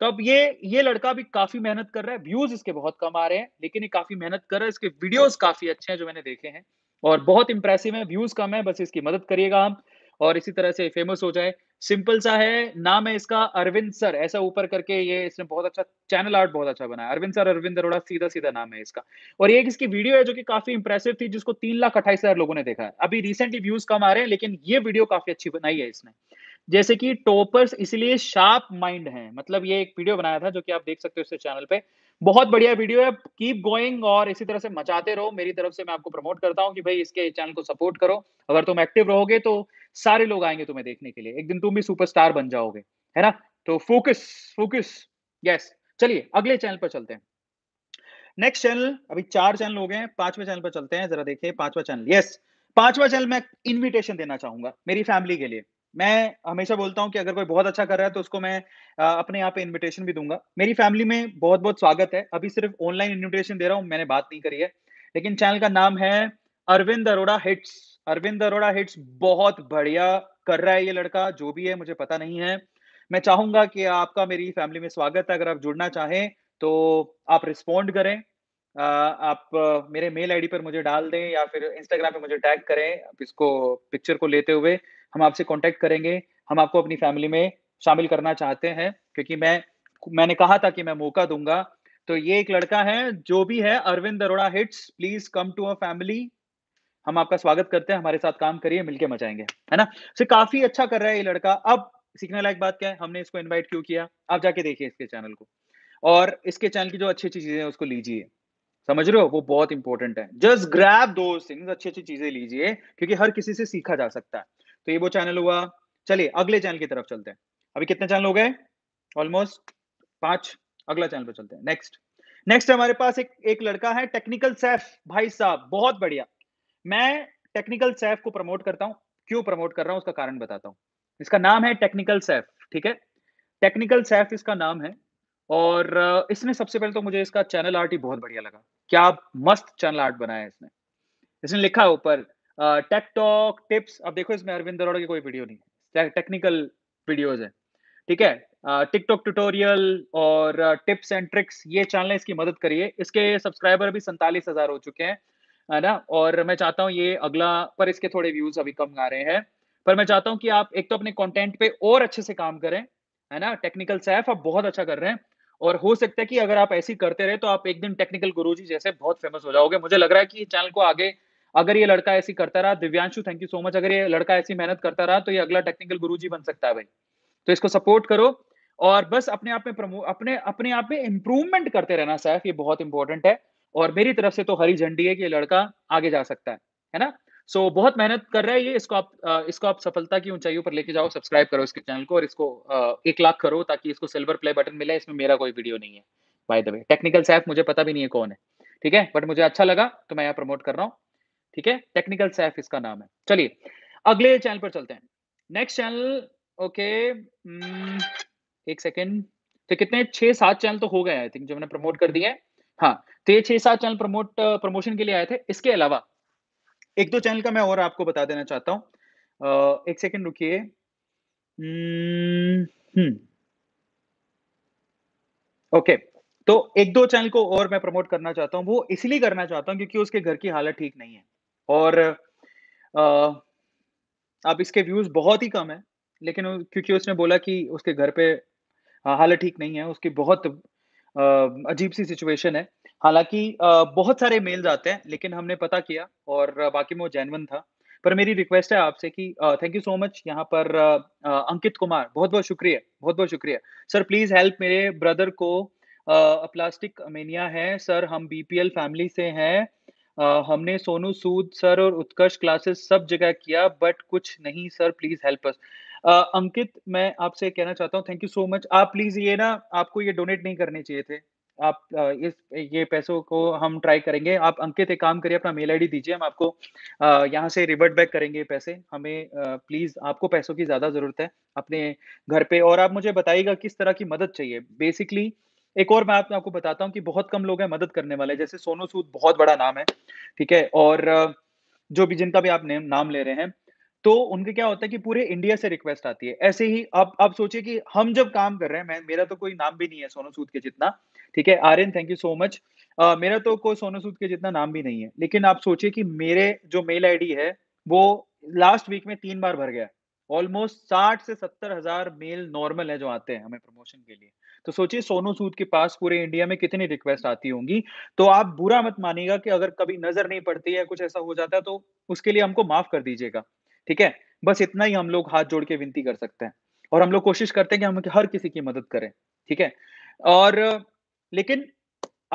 तो अब ये ये लड़का भी काफी मेहनत कर रहा है व्यूज इसके बहुत कम आ रहे हैं लेकिन ये काफी मेहनत कर रहा है इसके वीडियोस काफी अच्छे हैं जो मैंने देखे हैं और बहुत इंप्रेसिव है व्यूज कम है बस इसकी मदद करिएगा हम और इसी तरह से फेमस हो जाए सिंपल सा है नाम है इसका अरविंद सर ऐसा ऊपर करके ये इसने बहुत अच्छा चैनल आर्ट बहुत अच्छा बनाया अरविंद सर अरविंद अरोड़ा सीधा सीधा नाम है इसका और एक इसकी वीडियो है जो कि काफी इंप्रेसिव थी जिसको तीन लाख अट्ठाईस हजार लोगों ने देखा है अभी रिसेंटली व्यूज कम आ रहे हैं लेकिन ये वीडियो काफी अच्छी बनाई है इसने जैसे कि टॉपर्स इसलिए शार्प माइंड हैं मतलब ये एक वीडियो बनाया था जो कि आप देख सकते हो इस चैनल पे बहुत बढ़िया वीडियो है कीप गोइंग और इसी तरह से मचाते रहो मेरी तरफ से मैं आपको प्रमोट करता हूँ कि भाई इसके चैनल को सपोर्ट करो अगर तुम एक्टिव रहोगे तो सारे लोग आएंगे तुम्हें देखने के लिए एक दिन तुम भी सुपरस्टार बन जाओगे है ना तो फोकस फोकस यस चलिए अगले चैनल पर चलते हैं नेक्स्ट चैनल अभी चार चैनल हो गए हैं पांचवें चैनल पर चलते हैं जरा देखिए पांचवा चैनल यस पांचवा चैनल मैं इनविटेशन देना चाहूंगा मेरी फैमिली के लिए मैं हमेशा बोलता हूँ कि अगर कोई बहुत अच्छा कर रहा है तो उसको मैं अपने यहाँ पे इन्विटेशन भी दूंगा मेरी फैमिली में बहुत बहुत स्वागत है अभी सिर्फ ऑनलाइन इन्विटेशन दे रहा हूँ मैंने बात नहीं करी है लेकिन चैनल का नाम है अरविंद अरोड़ा हिट्स अरविंद अरोड़ा हिट्स बहुत बढ़िया कर रहा है ये लड़का जो भी है मुझे पता नहीं है मैं चाहूंगा कि आपका मेरी फैमिली में स्वागत है अगर आप जुड़ना चाहें तो आप रिस्पोंड करें आप मेरे मेल आईडी पर मुझे डाल दें या फिर इंस्टाग्राम पे मुझे टैग करें आप इसको पिक्चर को लेते हुए हम आपसे कांटेक्ट करेंगे हम आपको अपनी फैमिली में शामिल करना चाहते हैं क्योंकि मैं मैंने कहा था कि मैं मौका दूंगा तो ये एक लड़का है जो भी है Arvind Arora hits please come to a family हम आपका स्वागत करते हैं हमारे साथ काम करिए मिलके मचाएंगे है ना से काफी अच्छा कर रहा है ये लड़का अब सीखने लायक बात क्या है हमने इसको इनवाइट क्यों किया आप जाके देखिए इसके चैनल को और इसके चैनल की जो अच्छी अच्छी चीजें हैं उसको लीजिए समझ रहे हो वो बहुत इंपॉर्टेंट है जस्ट ग्रैप दो अच्छी अच्छी चीजें लीजिए क्योंकि हर किसी से सीखा जा सकता है तो ये वो चैनल हुआ चलिए अगले चैनल की तरफ चलते हैं अभी कितने चैनल हो गए ऑलमोस्ट पांच अगला चैनल पर चलते हैं नेक्स्ट नेक्स्ट हमारे पास एक एक लड़का है टेक्निकल सैफ भाई साहब बहुत बढ़िया मैं टेक्निकल सैफ को प्रमोट करता हूँ क्यों प्रमोट कर रहा हूँ उसका कारण बताता हूँ इसका नाम है टेक्निकल सैफ ठीक है टेक्निकल सैफ इसका नाम है और इसने सबसे पहले तो मुझे इसका चैनल आर्ट ही बहुत बढ़िया लगा क्या मस्त चैनल आर्ट बनाया है इसने इसने लिखा है ऊपर टेक टॉक टिप्स अब देखो इसमें अरविंद अरोड़ा की कोई वीडियो नहीं है टेक्निकल वीडियोज है ठीक है टिकटॉक ट्यूटोरियल और टिप्स एंड ट्रिक्स ये चैनल इसकी मदद करिए इसके सब्सक्राइबर भी सैंतालीस हजार हो चुके हैं है ना और मैं चाहता हूँ ये अगला पर इसके थोड़े व्यूज अभी कम आ रहे हैं पर मैं चाहता हूँ कि आप एक तो अपने कंटेंट पे और अच्छे से काम करें है ना टेक्निकल सैफ आप बहुत अच्छा कर रहे हैं और हो सकता है कि अगर आप ऐसी करते रहे तो आप एक दिन टेक्निकल जी जैसे बहुत फेमस हो जाओगे मुझे लग रहा है कि चैनल को आगे अगर ये लड़का ऐसी करता रहा Divyanshu thank you so much अगर ये लड़का ऐसी मेहनत करता रहा तो ये अगला टेक्निकल जी बन सकता है भाई तो इसको सपोर्ट करो और बस अपने आप में प्रमो अपने अपने आप में इम्प्रूवमेंट करते रहना सैफ ये बहुत इंपॉर्टेंट है और मेरी तरफ से तो हरी झंडी है कि ये लड़का आगे जा सकता है है ना सो so, बहुत मेहनत कर रहा है ये इसको आप इसको आप सफलता की ऊंचाइयों पर लेके जाओ सब्सक्राइब करो इसके चैनल को और इसको एक लाख करो ताकि इसको सिल्वर प्ले बटन मिले इसमें मेरा कोई वीडियो नहीं है by the way technical Saif मुझे पता भी नहीं है कौन है ठीक है बट मुझे अच्छा लगा तो मैं यहाँ प्रमोट कर रहा हूँ ठीक है टेक्निकल सैफ इसका नाम है चलिए अगले चैनल पर चलते हैं नेक्स्ट चैनल ओके एक सेकेंड तो कितने छह सात चैनल तो हो गए आई थिंक जो मैंने प्रमोट कर दिए हैं हाँ तो ये छह सात चैनल प्रमोट प्रमोशन के लिए आए थे इसके अलावा एक दो चैनल का मैं और आपको बता देना चाहता हूँ एक सेकेंड रुकिए हम्म, हम्म। ओके तो एक दो चैनल को और मैं प्रमोट करना चाहता हूँ वो इसलिए करना चाहता हूँ क्योंकि उसके घर की हालत ठीक नहीं है और अब इसके व्यूज बहुत ही कम है लेकिन क्योंकि उसने बोला कि उसके घर पे हाँ, हालत ठीक नहीं है उसकी बहुत अजीब सी सिचुएशन है हालांकि बहुत सारे मेल्स आते हैं लेकिन हमने पता किया और बाकी में वो जैनवन था पर मेरी रिक्वेस्ट है आपसे कि थैंक यू सो मच यहाँ पर अंकित कुमार बहुत बहुत शुक्रिया बहुत बहुत शुक्रिया सर प्लीज़ हेल्प मेरे ब्रदर को प्लास्टिक मेनिया है सर हम बीपीएल फैमिली से हैं हमने सोनू सूद सर और उत्कर्ष क्लासेस सब जगह किया बट कुछ नहीं sir please help us Ankit मैं आपसे कहना चाहता हूँ थैंक यू सो मच आप प्लीज ये ना आपको ये डोनेट नहीं करने चाहिए थे आप इस ये पैसों को हम ट्राई करेंगे आप अंकित एक काम करिए अपना मेल आईडी दीजिए हम आपको यहाँ से रिवर्ट बैक करेंगे पैसे हमें प्लीज़ आपको पैसों की ज़्यादा ज़रूरत है अपने घर पे और आप मुझे बताइएगा किस तरह की मदद चाहिए बेसिकली एक और मैं आप, आपको बताता हूँ कि बहुत कम लोग हैं मदद करने वाले जैसे सोनू सूद बहुत बड़ा नाम है ठीक है और जो भी जिनका भी आप नेम नाम ले रहे हैं तो उनके क्या होता है कि पूरे इंडिया से रिक्वेस्ट आती है ऐसे ही आप आप सोचिए कि हम जब काम कर रहे हैं मैं मेरा तो कोई नाम भी नहीं है सोनू सूद के जितना ठीक है Aryan thank you so much मेरा तो कोई सोनू सूद के जितना नाम भी नहीं है लेकिन आप सोचिए कि मेरे जो मेल आईडी है वो लास्ट वीक में तीन बार भर गया ऑलमोस्ट साठ से सत्तर हजार मेल नॉर्मल है जो आते हैं हमें प्रमोशन के लिए तो सोचिए सोनू सूद के पास पूरे इंडिया में कितनी रिक्वेस्ट आती होंगी तो आप बुरा मत मानिएगा कि अगर कभी नजर नहीं पड़ती है कुछ ऐसा हो जाता है तो उसके लिए हमको माफ कर दीजिएगा ठीक है बस इतना ही हम लोग हाथ जोड़ के विनती कर सकते हैं और हम लोग कोशिश करते हैं कि हम हर किसी की मदद करें ठीक है और लेकिन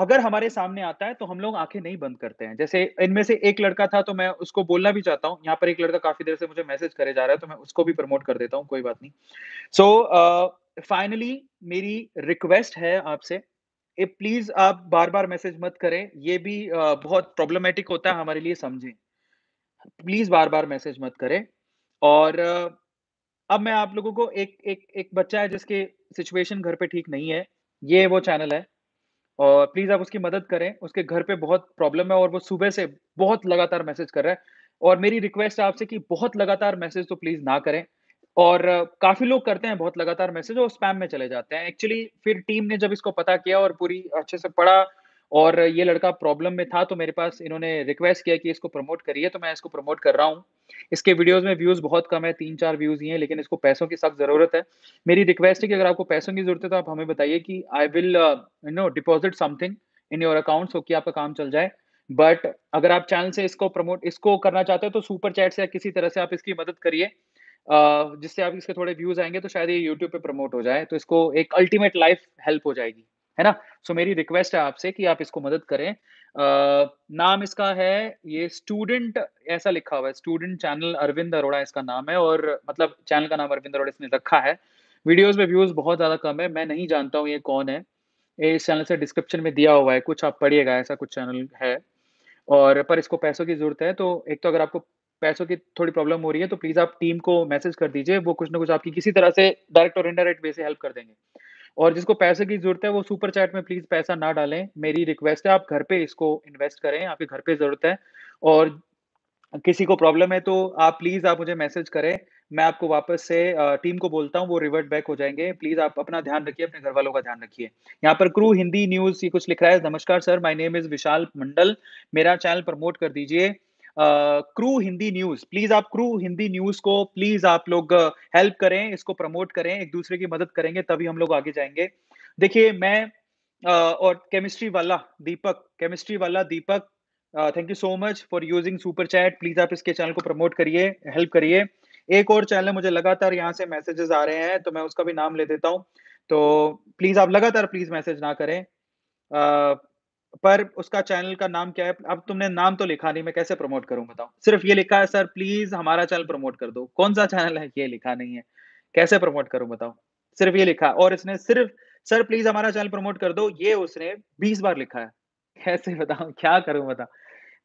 अगर हमारे सामने आता है तो हम लोग आंखें नहीं बंद करते हैं जैसे इनमें से एक लड़का था तो मैं उसको बोलना भी चाहता हूँ यहाँ पर एक लड़का काफी देर से मुझे मैसेज करे जा रहा है तो मैं उसको भी प्रमोट कर देता हूँ कोई बात नहीं सो so, फाइनली uh, मेरी रिक्वेस्ट है आपसे प्लीज आप बार बार मैसेज मत करें ये भी uh, बहुत प्रॉब्लमेटिक होता है हमारे लिए समझें प्लीज बार बार मैसेज मत करें और uh, अब मैं आप लोगों को एक एक एक बच्चा है जिसके सिचुएशन घर पे ठीक नहीं है ये वो चैनल है और प्लीज आप उसकी मदद करें उसके घर पे बहुत प्रॉब्लम है और वो सुबह से बहुत लगातार मैसेज कर रहा है और मेरी रिक्वेस्ट है आपसे कि बहुत लगातार मैसेज तो प्लीज ना करें और काफी लोग करते हैं बहुत लगातार मैसेज और स्पैम में चले जाते हैं एक्चुअली फिर टीम ने जब इसको पता किया और पूरी अच्छे से पढ़ा और ये लड़का प्रॉब्लम में था तो मेरे पास इन्होंने रिक्वेस्ट किया कि इसको प्रमोट करिए तो मैं इसको प्रमोट कर रहा हूँ इसके वीडियोस में व्यूज़ बहुत कम है तीन चार व्यूज़ ही हैं लेकिन इसको पैसों की सख्त ज़रूरत है मेरी रिक्वेस्ट है कि अगर आपको पैसों की ज़रूरत है तो आप हमें बताइए कि I will you know deposit something in your account so कि आपका काम चल जाए बट अगर आप चैनल से इसको प्रमोट इसको करना चाहते हो तो सुपर चैट से या किसी तरह से आप इसकी मदद करिए uh, जिससे आप इसके थोड़े व्यूज़ आएंगे तो शायद ये यूट्यूब पे प्रमोट हो जाए तो इसको एक अल्टीमेट लाइफ हेल्प हो जाएगी है ना सो so, मेरी रिक्वेस्ट है आपसे कि आप इसको मदद करें uh, नाम इसका है ये स्टूडेंट ऐसा लिखा हुआ है स्टूडेंट चैनल अरविंद अरोड़ा इसका नाम है और मतलब चैनल का नाम अरविंद अरोड़ा इसने रखा है वीडियोज में व्यूज बहुत ज़्यादा कम है मैं नहीं जानता हूँ ये कौन है ये इस चैनल से डिस्क्रिप्शन में दिया हुआ है कुछ आप पढ़िएगा ऐसा कुछ चैनल है और पर इसको पैसों की ज़रूरत है तो एक तो अगर आपको पैसों की थोड़ी प्रॉब्लम हो रही है तो प्लीज़ आप टीम को मैसेज कर दीजिए वो कुछ ना कुछ आपकी किसी तरह से डायरेक्ट और इनडायरेक्ट वे से हेल्प कर देंगे और जिसको पैसे की जरूरत है वो सुपर चैट में प्लीज पैसा ना डालें मेरी रिक्वेस्ट है आप घर पे इसको इन्वेस्ट करें आपके घर पे जरूरत है और किसी को प्रॉब्लम है तो आप प्लीज आप मुझे मैसेज करें मैं आपको वापस से टीम को बोलता हूँ वो रिवर्ट बैक हो जाएंगे प्लीज आप अपना ध्यान रखिए अपने घर वालों का ध्यान रखिए यहाँ पर क्रू हिंदी न्यूज ये कुछ लिख रहा है नमस्कार sir my name is Vishal Mandal मेरा चैनल प्रमोट कर दीजिए क्रू हिंदी न्यूज प्लीज आप क्रू हिंदी न्यूज को प्लीज आप लोग हेल्प करें इसको प्रमोट करें एक दूसरे की मदद करेंगे तभी हम लोग आगे जाएंगे देखिए मैं और केमिस्ट्री वाला दीपक केमिस्ट्री वाला Deepak thank you so much for using super chat please आप इसके चैनल को प्रमोट करिए हेल्प करिए एक और चैनल मुझे लगातार यहाँ से मैसेजेस आ रहे हैं तो मैं उसका भी नाम ले देता हूँ तो प्लीज आप लगातार प्लीज मैसेज ना करें पर उसका चैनल का नाम क्या है अब तुमने नाम तो लिखा नहीं मैं कैसे प्रमोट करूं बताओ सिर्फ ये लिखा है सर प्लीज हमारा चैनल प्रमोट कर दो कौन सा चैनल है ये लिखा नहीं है कैसे प्रमोट करूं बताओ सिर्फ ये लिखा और इसने सिर्फ सर प्लीज हमारा चैनल प्रमोट कर दो ये उसने बीस बार लिखा है कैसे बताऊ क्या करूं बताओ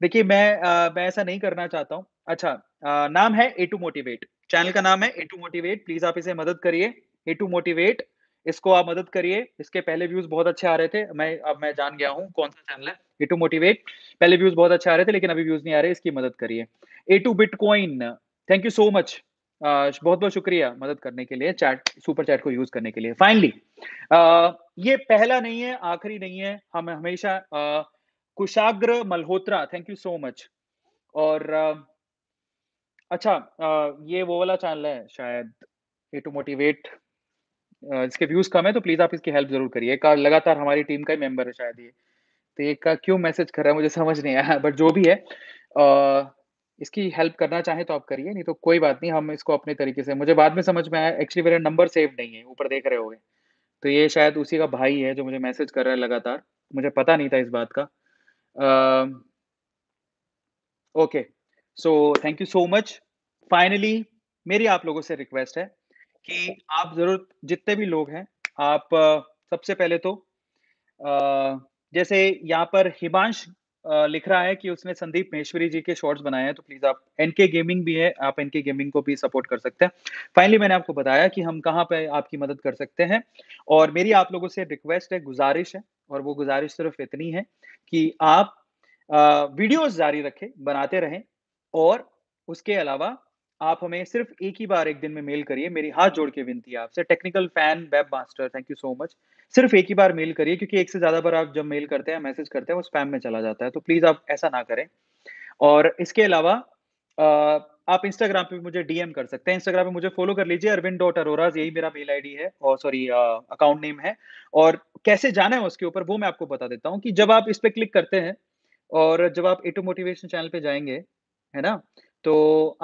देखिए मैं आ, मैं ऐसा नहीं करना चाहता हूँ अच्छा आ, नाम है ए टू मोटिवेट चैनल का नाम है ए टू मोटिवेट प्लीज आप इसे मदद करिए ए टू मोटिवेट इसको आप मदद करिए इसके पहले व्यूज बहुत अच्छे आ रहे थे मैं अब मैं जान गया हूँ कौन सा चैनल है ए टू मोटिवेट पहले व्यूज बहुत अच्छे आ रहे थे लेकिन अभी व्यूज नहीं आ रहे इसकी मदद करिए A two bitcoin thank you so much बहुत बहुत शुक्रिया मदद करने के लिए चैट सुपर चैट को यूज करने के लिए फाइनली ये पहला नहीं है आखिरी नहीं है हम हमेशा Kushagra Malhotra thank you so much और आ, अच्छा आ, ये वो वाला चैनल है शायद ए टू मोटिवेट जिसके व्यूज कम है तो प्लीज आप इसकी हेल्प जरूर करिए लगातार हमारी टीम का ही मेंबर है शायद ये तो एक का क्यों मैसेज कर रहा है मुझे समझ नहीं आया बट जो भी है इसकी हेल्प करना चाहें तो आप करिए नहीं तो कोई बात नहीं हम इसको अपने तरीके से मुझे बाद में समझ में आया एक्चुअली मेरा नंबर सेव नहीं है ऊपर देख रहे हो तो ये शायद उसी का भाई है जो मुझे मैसेज कर रहा है लगातार मुझे पता नहीं था इस बात का okay so thank you so much finally मेरी आप लोगों से रिक्वेस्ट है कि आप जरूर जितने भी लोग हैं आप सबसे पहले तो जैसे यहाँ पर हिमांश लिख रहा है कि उसने संदीप महेश्वरी जी के शॉर्ट्स बनाए हैं तो प्लीज आप एनके गेमिंग भी है आप एनके गेमिंग को भी सपोर्ट कर सकते हैं फाइनली मैंने आपको बताया कि हम कहाँ पे आपकी मदद कर सकते हैं और मेरी आप लोगों से रिक्वेस्ट है गुजारिश है और वो गुजारिश सिर्फ इतनी है कि आप वीडियोस जारी रखें बनाते रहें और उसके अलावा आप हमें सिर्फ एक ही बार एक दिन में मेल करिए मेरी हाथ जोड़ के विनती है आपसे technical fan web master thank you so much सिर्फ एक ही बार मेल करिए क्योंकि एक से ज़्यादा बार आप जब मेल करते हैं मैसेज करते हैं वो स्पैम में चला जाता है तो प्लीज़ आप ऐसा ना करें और इसके अलावा आप इंस्टाग्राम पे मुझे डीएम कर सकते हैं इंस्टाग्राम पे मुझे फॉलो कर लीजिए अरविंद डॉट अरोराज यही मेरा मेल आईडी है और सॉरी अकाउंट नेम है और कैसे जाना है उसके ऊपर वो मैं आपको बता देता हूँ कि जब आप इस पर क्लिक करते हैं और जब आप एटो मोटिवेशन चैनल पे जाएंगे है ना तो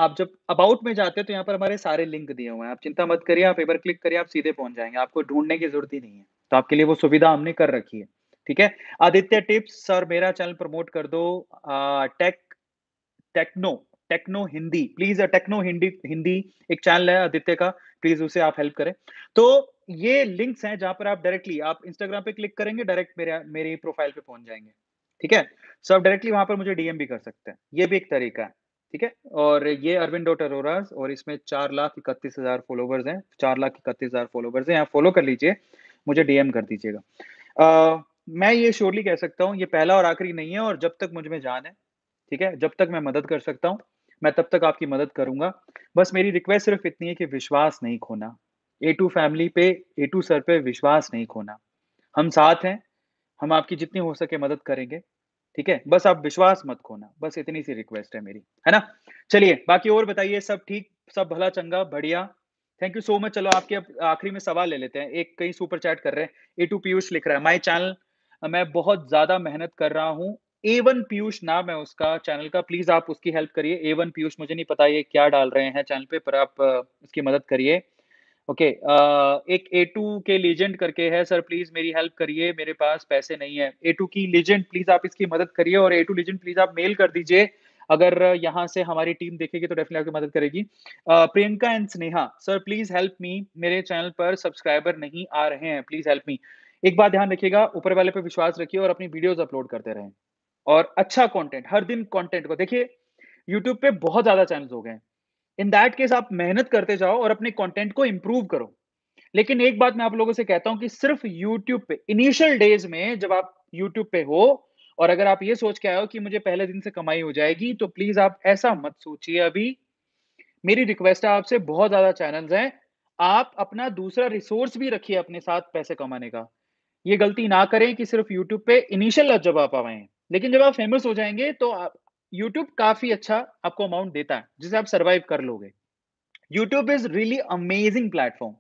आप जब अबाउट में जाते हैं तो यहाँ पर हमारे सारे लिंक दिए हुए हैं आप चिंता मत करिए आप एक बार क्लिक करिए आप सीधे पहुंच जाएंगे आपको ढूंढने की जरूरत ही नहीं है तो आपके लिए वो सुविधा हमने कर रखी है ठीक है आदित्य टिप्स सर मेरा चैनल प्रमोट कर दो tech techno techno Hindi please techno Hindi Hindi एक चैनल है आदित्य का प्लीज उसे आप हेल्प करें तो ये लिंक्स हैं जहां पर आप डायरेक्टली आप इंस्टाग्राम पे क्लिक करेंगे डायरेक्ट मेरे मेरी प्रोफाइल पे पहुंच जाएंगे ठीक है सो आप डायरेक्टली वहां पर मुझे डीएम भी कर सकते हैं ये भी एक तरीका है ठीक है और ये अरविंदो टरोराज और इसमें चार लाख इकतीस हजार फॉलोवर्स हैं चार लाख इकतीस हजार फॉलोवर्स हैं यहाँ फॉलो कर लीजिए मुझे डीएम कर दीजिएगा मैं ये श्योरली कह सकता हूँ ये पहला और आखिरी नहीं है और जब तक मुझ में जान है ठीक है जब तक मैं मदद कर सकता हूँ मैं तब तक आपकी मदद करूंगा बस मेरी रिक्वेस्ट सिर्फ इतनी है कि विश्वास नहीं खोना ए टू फैमिली पे ए टू सर पे विश्वास नहीं खोना हम साथ हैं हम आपकी जितनी हो सके मदद करेंगे ठीक है बस आप विश्वास मत खोना बस इतनी सी रिक्वेस्ट है मेरी है ना चलिए बाकी और बताइए सब ठीक सब भला चंगा बढ़िया थैंक यू सो मच चलो आपके अब आखिरी में सवाल ले लेते हैं एक कहीं सुपर चैट कर रहे हैं ए टू पीयूष लिख रहा है माई चैनल मैं बहुत ज्यादा मेहनत कर रहा हूँ ए वन पीयूष नाम है उसका चैनल का प्लीज आप उसकी हेल्प करिए ए वन पीयूष मुझे नहीं पता ये क्या डाल रहे हैं चैनल पे पर आप उसकी मदद करिए ओके okay, uh, एक ए टू के लेजेंड करके है सर प्लीज मेरी हेल्प करिए मेरे पास पैसे नहीं है ए टू की लेजेंड प्लीज आप इसकी मदद करिए और ए टू लेजेंड प्लीज आप मेल कर दीजिए अगर यहाँ से हमारी टीम देखेगी तो डेफिनेटली आपकी मदद करेगी uh, Priyanka and Sneha sir please help me मेरे चैनल पर सब्सक्राइबर नहीं आ रहे हैं प्लीज हेल्प मी एक बात ध्यान रखिएगा ऊपर वाले पे विश्वास रखिए और अपनी वीडियोस अपलोड करते रहें और अच्छा कंटेंट हर दिन कंटेंट को देखिए यूट्यूब पे बहुत ज्यादा चैनल्स हो गए हैं इन दैट केस आप मेहनत करते जाओ और अपने कंटेंट को इम्प्रूव करो लेकिन एक बात मैं आप लोगों से कहता हूं कि सिर्फ यूट्यूब पे इनिशियल डेज में जब आप यूट्यूब पे हो और अगर आप ये सोच के आए हो कि मुझे पहले दिन से कमाई हो जाएगी तो प्लीज आप ऐसा मत सोचिए अभी मेरी रिक्वेस्ट है आपसे बहुत ज्यादा चैनल्स हैं आप अपना दूसरा रिसोर्स भी रखिए अपने साथ पैसे कमाने का ये गलती ना करें कि सिर्फ यूट्यूब पे इनिशियल जब आप आए लेकिन जब आप फेमस हो जाएंगे तो आप यूट्यूब काफी अच्छा आपको अमाउंट देता है जिसे आप सर्वाइव कर लोगे YouTube is really amazing platform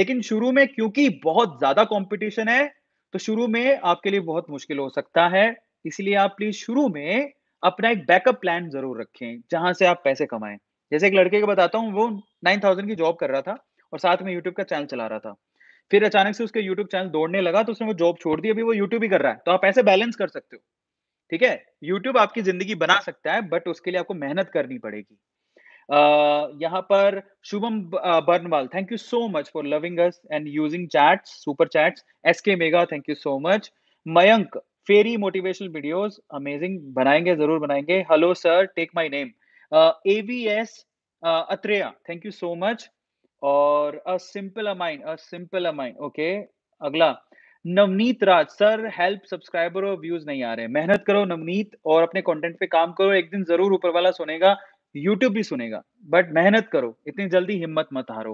लेकिन शुरू में क्योंकि बहुत ज्यादा कॉम्पिटिशन है तो शुरू में आपके लिए बहुत मुश्किल हो सकता है इसलिए आप प्लीज शुरू में अपना एक बैकअप प्लान जरूर रखें जहां से आप पैसे कमाएं जैसे एक लड़के को बताता हूँ वो नाइन थाउजेंड की जॉब कर रहा था और साथ में यूट्यूब का चैनल चला रहा था फिर अचानक से उसके यूट्यूब चैनल दौड़ने लगा तो उसने वो जॉब छोड़ दी अभी वो यूट्यूब ही कर रहा है तो आप ऐसे बैलेंस कर सकते हो ठीक है यूट्यूब आपकी जिंदगी बना सकता है बट उसके लिए आपको मेहनत करनी पड़ेगी uh, यहाँ पर Shubham Barnwal thank you so much for loving us and using chats super chats S K mega thank you so much Mayank फेरी मोटिवेशनल वीडियोस अमेजिंग बनाएंगे जरूर बनाएंगे hello sir tech my name A V S Atreya thank you so much और a simple mind a simple mind okay अगला Navneet Raj sir help subscriber और views नहीं आ रहे मेहनत करो नवनीत और अपने कंटेंट पे काम करो एक दिन जरूर ऊपर वाला सुनेगा यूट्यूब भी सुनेगा बट मेहनत करो इतनी जल्दी हिम्मत मत हारो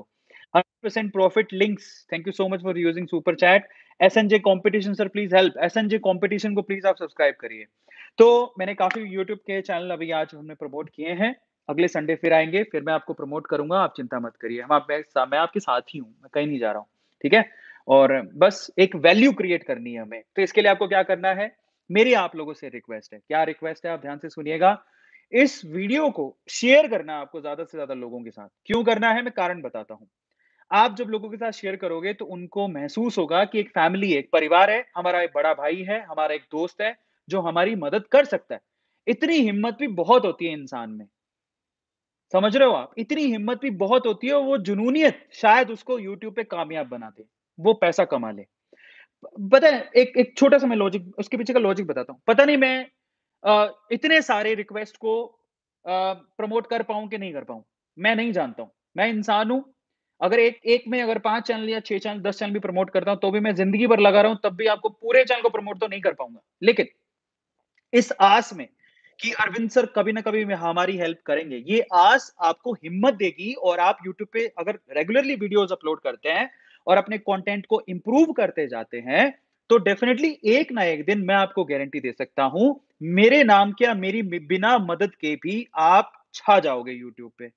hundred percent profit links thank you so much for using super chat S N J competition sir please help S N J competition को प्लीज आप सब्सक्राइब करिए तो मैंने काफी यूट्यूब के चैनल अभी आज हमने प्रमोट किए हैं अगले संडे फिर आएंगे फिर मैं आपको प्रमोट करूंगा आप चिंता मत करिए हम आप मैं आपके साथ ही हूँ मैं कहीं नहीं जा रहा हूँ ठीक है और बस एक वैल्यू क्रिएट करनी है हमें तो इसके लिए आपको क्या करना है मेरी आप लोगों से रिक्वेस्ट है क्या रिक्वेस्ट है आप ध्यान से सुनिएगा इस वीडियो को शेयर करना आपको ज्यादा से ज्यादा लोगों के साथ क्यों करना है मैं कारण बताता हूं आप जब लोगों के साथ शेयर करोगे तो उनको महसूस होगा कि एक फैमिली एक परिवार है हमारा एक बड़ा भाई है हमारा एक दोस्त है जो हमारी मदद कर सकता है इतनी हिम्मत भी बहुत होती है इंसान में समझ रहे हो आप इतनी हिम्मत भी बहुत होती है वो जुनूनियत शायद उसको यूट्यूब पे कामयाब बनाते हैं वो पैसा कमा ले पता है एक एक छोटा सा मैं लॉजिक उसके पीछे का लॉजिक बताता हूँ पता नहीं मैं आ, इतने सारे रिक्वेस्ट को प्रमोट कर पाऊं कि नहीं कर पाऊं मैं नहीं जानता हूं मैं इंसान हूं अगर एक एक में अगर पांच चैनल या छह चैनल दस चैनल भी प्रमोट करता हूं तो भी मैं जिंदगी भर लगा रहा हूं तब भी आपको पूरे चैनल को प्रमोट तो नहीं कर पाऊंगा लेकिन इस आस में कि अरविंद सर कभी ना कभी हमारी हेल्प करेंगे ये आस आपको हिम्मत देगी और आप यूट्यूब पे अगर रेगुलरली वीडियोस अपलोड करते हैं और अपने कंटेंट को इंप्रूव करते जाते हैं तो डेफिनेटली एक ना एक दिन मैं आपको गारंटी दे सकता हूं मेरे नाम क्या मेरी बिना मदद के भी आप छा जाओगे यूट्यूब पे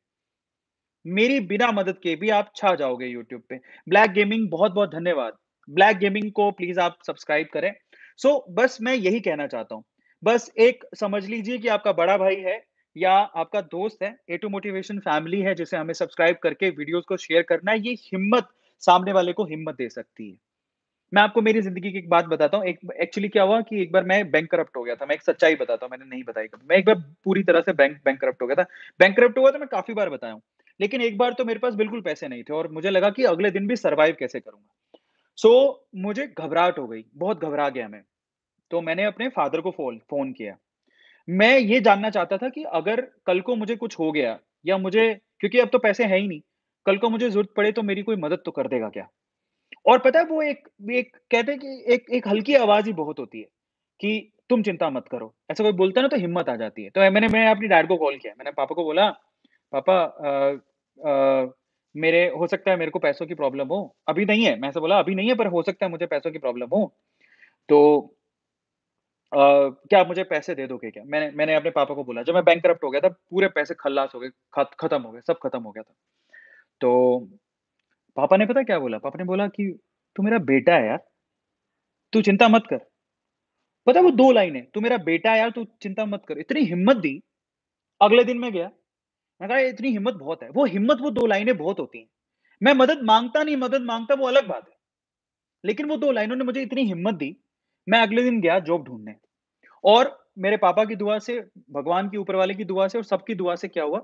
मेरी बिना मदद के भी आप छा जाओगे यूट्यूब पे ब्लैक गेमिंग बहुत बहुत धन्यवाद ब्लैक गेमिंग को प्लीज आप सब्सक्राइब करें सो so, बस मैं यही कहना चाहता हूं बस एक समझ लीजिए कि आपका बड़ा भाई है या आपका दोस्त है ए टू मोटिवेशन फैमिली है जिसे हमें सब्सक्राइब करके वीडियोस को शेयर करना है ये हिम्मत सामने वाले को हिम्मत दे सकती है मैं आपको मेरी जिंदगी की एक बात बताता हूँ एक एक्चुअली क्या हुआ कि एक बार मैं बैंक करप्ट हो गया था मैं एक सच्चाई बताता हूँ मैंने नहीं बताई मैं एक बार पूरी तरह से बैंक बैंक करप्ट हो गया था बैंक करप्ट हुआ तो मैं काफी बार बताया हूँ लेकिन एक बार तो मेरे पास बिल्कुल पैसे नहीं थे और मुझे लगा कि अगले दिन भी सर्वाइव कैसे करूंगा सो so, मुझे घबराहट हो गई बहुत घबरा गया मैं तो मैंने अपने फादर को फोन फोन किया मैं ये जानना चाहता था कि अगर कल को मुझे कुछ हो गया या मुझे क्योंकि अब तो पैसे है ही नहीं कल को मुझे जरूरत पड़े तो मेरी कोई मदद तो कर देगा क्या और पता है वो एक एक कहते हैं कि एक एक हल्की आवाज ही बहुत होती है कि तुम चिंता मत करो ऐसा कोई बोलता है ना तो हिम्मत आ जाती है तो मैंने मैंने अपनी डैड को कॉल किया मैंने पापा को बोला पापा आ, आ, मेरे हो सकता है मेरे को पैसों की प्रॉब्लम हो अभी नहीं है मैं ऐसा बोला अभी नहीं है पर हो सकता है मुझे पैसों की प्रॉब्लम हो तो आ, क्या आप मुझे पैसे दे दोगे क्या मैंने मैंने अपने पापा को बोला जब मैं बैंक करप्ट हो गया था पूरे पैसे खल्लास हो गए खत्म हो गए सब खत्म हो गया था तो पापा ने पता क्या बोला पापा ने बोला कि तू मेरा बेटा है यार तू चिंता मत कर पता वो दो लाइन है तू मेरा बेटा है यार तू चिंता मत कर इतनी हिम्मत दी अगले दिन में गया मैं कहा इतनी हिम्मत बहुत है वो हिम्मत वो दो लाइनें बहुत होती हैं मैं मदद मांगता नहीं मदद मांगता वो अलग बात है लेकिन वो दो लाइनों ने मुझे इतनी हिम्मत दी मैं अगले दिन गया जॉब ढूंढने और मेरे पापा की दुआ से भगवान की ऊपर वाले की दुआ से और सबकी दुआ से क्या हुआ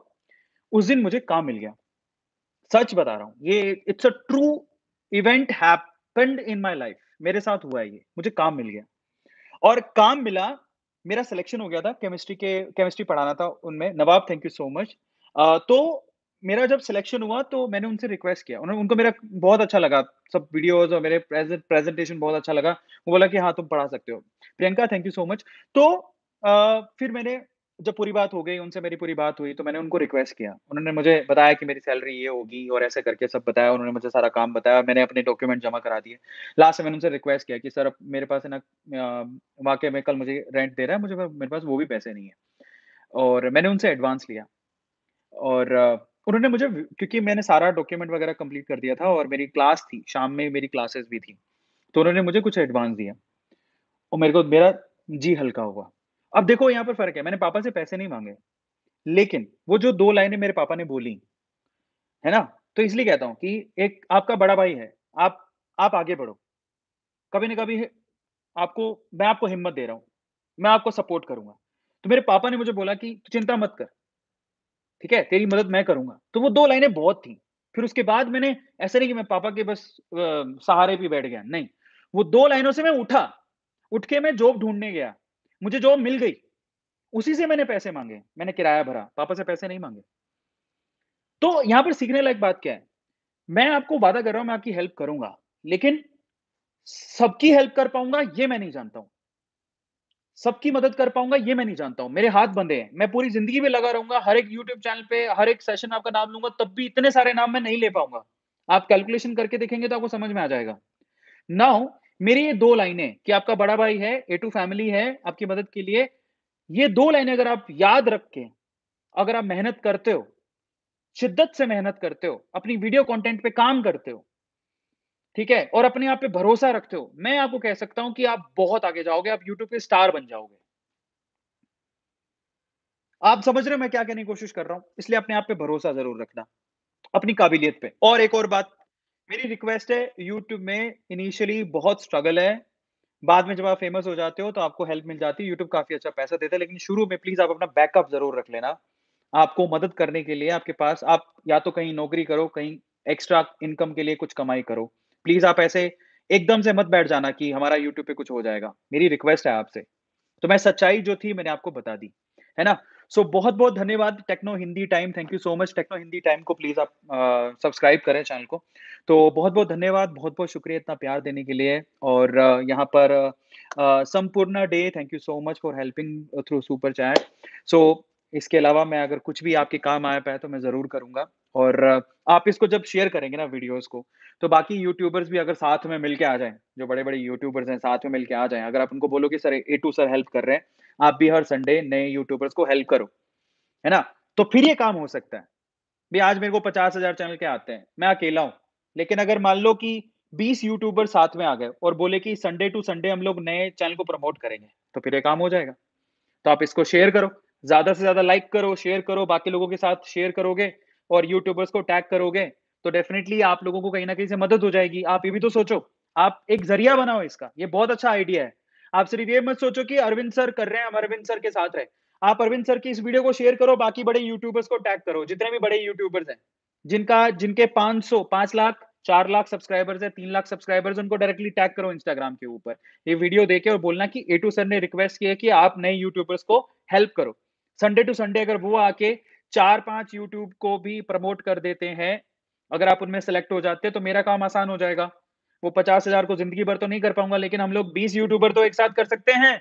उस दिन मुझे काम मिल गया सच बता रहा हूँ ये it's a true event happened in my life मेरे साथ हुआ है ये मुझे काम मिल गया और काम मिला मेरा सिलेक्शन हो गया था केमिस्ट्री के केमिस्ट्री पढ़ाना था उनमें Nawab thank you so much तो मेरा जब सिलेक्शन हुआ तो मैंने उनसे रिक्वेस्ट किया उन्होंने उनको मेरा बहुत अच्छा लगा सब वीडियोस और मेरे प्रेजेंटेशन बहुत अच्छा लगा वो बोला कि हाँ तुम पढ़ा सकते हो Priyanka thank you so much तो आ, फिर मैंने जब पूरी बात हो गई उनसे मेरी पूरी बात हुई तो मैंने उनको रिक्वेस्ट किया उन्होंने मुझे बताया कि मेरी सैलरी ये होगी और ऐसे करके सब बताया उन्होंने मुझे सारा काम बताया मैंने अपने डॉक्यूमेंट जमा करा दिए लास्ट में मैंने उनसे रिक्वेस्ट किया कि सर अब मेरे पास है ना वाकई में कल मुझे रेंट दे रहा है मुझे मेरे पास वो भी पैसे नहीं है और मैंने उनसे एडवांस लिया और उन्होंने मुझे क्योंकि मैंने सारा डॉक्यूमेंट वगैरह कंप्लीट कर दिया था और मेरी क्लास थी शाम में मेरी क्लासेस भी थी तो उन्होंने मुझे कुछ एडवांस दिया और मेरे को मेरा जी हल्का हुआ अब देखो यहाँ पर फर्क है मैंने पापा से पैसे नहीं मांगे लेकिन वो जो दो लाइनें मेरे पापा ने बोली है ना तो इसलिए कहता हूँ कि एक आपका बड़ा भाई है आप आप आगे बढ़ो कभी ना कभी आपको मैं आपको हिम्मत दे रहा हूँ मैं आपको सपोर्ट करूंगा तो मेरे पापा ने मुझे बोला कि तू चिंता मत कर ठीक है तेरी मदद मैं करूंगा तो वो दो लाइनें बहुत थी फिर उसके बाद मैंने ऐसा नहीं कि मैं पापा के बस सहारे पे बैठ गया नहीं वो दो लाइनों से मैं उठा उठ के मैं जॉब ढूंढने गया मुझे जॉब मिल गई उसी से मैंने पैसे मांगे मैंने किराया भरा पापा से पैसे नहीं मांगे तो यहां पर सीखने लायक बात क्या है मैं आपको वादा कर रहा हूं मैं आपकी हेल्प करूंगा लेकिन सबकी हेल्प कर पाऊंगा ये मैं नहीं जानता हूं सबकी मदद कर पाऊंगा ये मैं नहीं जानता हूं मेरे हाथ बंधे हैं मैं पूरी जिंदगी में लगा रहूंगा हर एक यूट्यूब चैनल पे हर एक सेशन आपका नाम लूंगा तब भी इतने सारे नाम मैं नहीं ले पाऊंगा आप कैलकुलेशन करके देखेंगे तो आपको समझ में आ जाएगा नाउ मेरी ये दो लाइनें कि आपका बड़ा भाई है ए टू फैमिली है आपकी मदद के लिए ये दो लाइनें अगर आप याद रख के अगर आप मेहनत करते हो शिद्दत से मेहनत करते हो अपनी वीडियो कंटेंट पे काम करते हो ठीक है और अपने आप पे भरोसा रखते हो मैं आपको कह सकता हूं कि आप बहुत आगे जाओगे आप यूट्यूब के स्टार बन जाओगे आप समझ रहे हो मैं क्या कहने की कोशिश कर रहा हूं इसलिए अपने आप पे भरोसा जरूर रखना अपनी काबिलियत पे और एक और बात मेरी रिक्वेस्ट है यूट्यूब में इनिशियली बहुत स्ट्रगल है बाद में जब आप फेमस हो जाते हो तो आपको हेल्प मिल जाती है यूट्यूब काफी अच्छा पैसा देता है लेकिन शुरू में प्लीज आप अपना बैकअप जरूर रख लेना आपको मदद करने के लिए आपके पास आप या तो कहीं नौकरी करो कहीं एक्स्ट्रा इनकम के लिए कुछ कमाई करो प्लीज आप ऐसे एकदम से मत बैठ जाना कि हमारा यूट्यूब पे कुछ हो जाएगा मेरी रिक्वेस्ट है आपसे तो मैं सच्चाई जो थी मैंने आपको बता दी है ना सो so, बहुत बहुत धन्यवाद techno Hindi time thank you so much techno Hindi time को प्लीज़ आप सब्सक्राइब करें चैनल को तो बहुत बहुत धन्यवाद बहुत बहुत शुक्रिया इतना प्यार देने के लिए और uh, यहाँ पर Sampurn day thank you so much for helping through super chat so इसके अलावा मैं अगर कुछ भी आपके काम आया पाए तो मैं ज़रूर करूंगा और आप इसको जब शेयर करेंगे ना वीडियोस को तो बाकी यूट्यूबर्स भी अगर साथ में मिलके आ जाएं जो बड़े बड़े यूट्यूबर्स हैं साथ में मिलके आ जाएं अगर आप उनको बोलो कि sir A two sir help कर रहे हैं आप भी हर संडे नए यूट्यूबर्स को हेल्प करो है ना तो फिर ये काम हो सकता है भाई आज मेरे को पचास हजार चैनल के आते हैं मैं अकेला हूँ लेकिन अगर मान लो कि बीस यूट्यूबर साथ में आ गए और बोले कि संडे टू संडे हम लोग नए चैनल को प्रमोट करेंगे तो फिर ये काम हो जाएगा तो आप इसको शेयर करो ज्यादा से ज्यादा लाइक करो शेयर करो बाकी लोगों के साथ शेयर करोगे और यूट्यूबर्स को टैग करोगे तो डेफिनेटली आप लोगों को कहीं ना कहीं से मदद हो जाएगी आप ये भी तो सोचो आप एक जरिया बनाओ इसका ये बहुत अच्छा आइडिया है आप सिर्फ ये मत सोचो कि अरविंद सर कर रहे हैं हम अरविंद सर के साथ रहे आप अरविंद सर की इस वीडियो को शेयर करो बाकी बड़े यूट्यूबर्स को टैग करो जितने भी बड़े यूट्यूबर्स हैं जिनका जिनके सौ पांच लाख चार लाख सब्सक्राइबर्स है तीन लाख सब्सक्राइबर्स उनको डायरेक्टली टैग करो इंस्टाग्राम के ऊपर ये वीडियो देखे और बोलना कि टू सर ने रिक्वेस्ट किया कि आप नए यूट्यूबर्स को हेल्प करो संडे टू संडे अगर वो आके चार पांच यूट्यूब को भी प्रमोट कर देते हैं अगर आप उनमें सेलेक्ट हो जाते हैं तो मेरा काम आसान हो जाएगा वो पचास हजार को जिंदगी भर तो नहीं कर पाऊंगा लेकिन हम लोग बीस यूट्यूबर तो एक साथ कर सकते हैं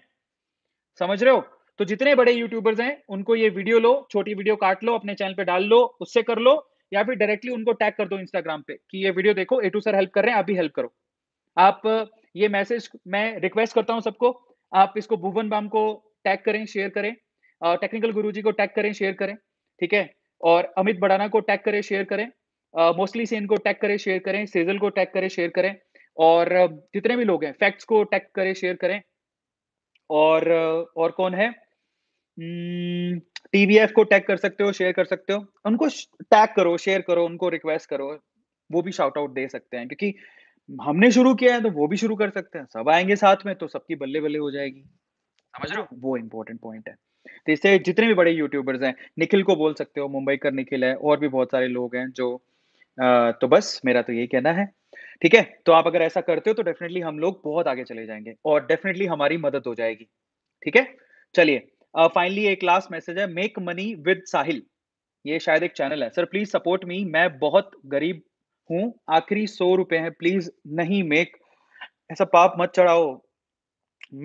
समझ रहे हो तो जितने बड़े यूट्यूबर्स हैं उनको ये वीडियो लो छोटी वीडियो काट लो अपने चैनल पे डाल लो उससे कर लो या फिर डायरेक्टली उनको टैग कर दो इंस्टाग्राम पे कि ये वीडियो देखो ए टू सर हेल्प कर रहे हैं आप भी हेल्प करो आप ये मैसेज मैं रिक्वेस्ट करता हूँ सबको आप इसको भुवन बाम को टैग करें शेयर करें टेक्निकल गुरु जी को टैग करें शेयर करें ठीक है और अमित बड़ाना को टैग करें शेयर करें मोस्टली से इनको टैग करें शेयर करें सेजल को टैग करें शेयर करें और जितने भी लोग हैं फैक्ट्स को टैक करें शेयर करें और और कौन है टीवीएफ हम्म, को टैग कर सकते हो शेयर कर सकते हो उनको टैग करो शेयर करो उनको रिक्वेस्ट करो वो भी शाउट आउट दे सकते हैं क्योंकि हमने शुरू किया है तो वो भी शुरू कर सकते हैं सब आएंगे साथ में तो सबकी बल्ले बल्ले हो जाएगी समझ रहे हो वो इंपॉर्टेंट पॉइंट है तो इससे जितने भी बड़े यूट्यूबर्स हैं निखिल को बोल सकते हो मुंबई कर निखिल है और भी बहुत सारे लोग हैं जो आ, तो बस मेरा तो यही कहना है ठीक है तो आप अगर ऐसा करते हो तो डेफिनेटली हम लोग बहुत आगे चले जाएंगे और डेफिनेटली हमारी मदद हो जाएगी ठीक है चलिए फाइनली एक लास्ट मैसेज है मेक मनी विद साहिल ये शायद एक चैनल है सर प्लीज सपोर्ट मी मैं बहुत गरीब हूं आखिरी सौ रुपए हैं प्लीज नहीं मेक ऐसा पाप मत चढ़ाओ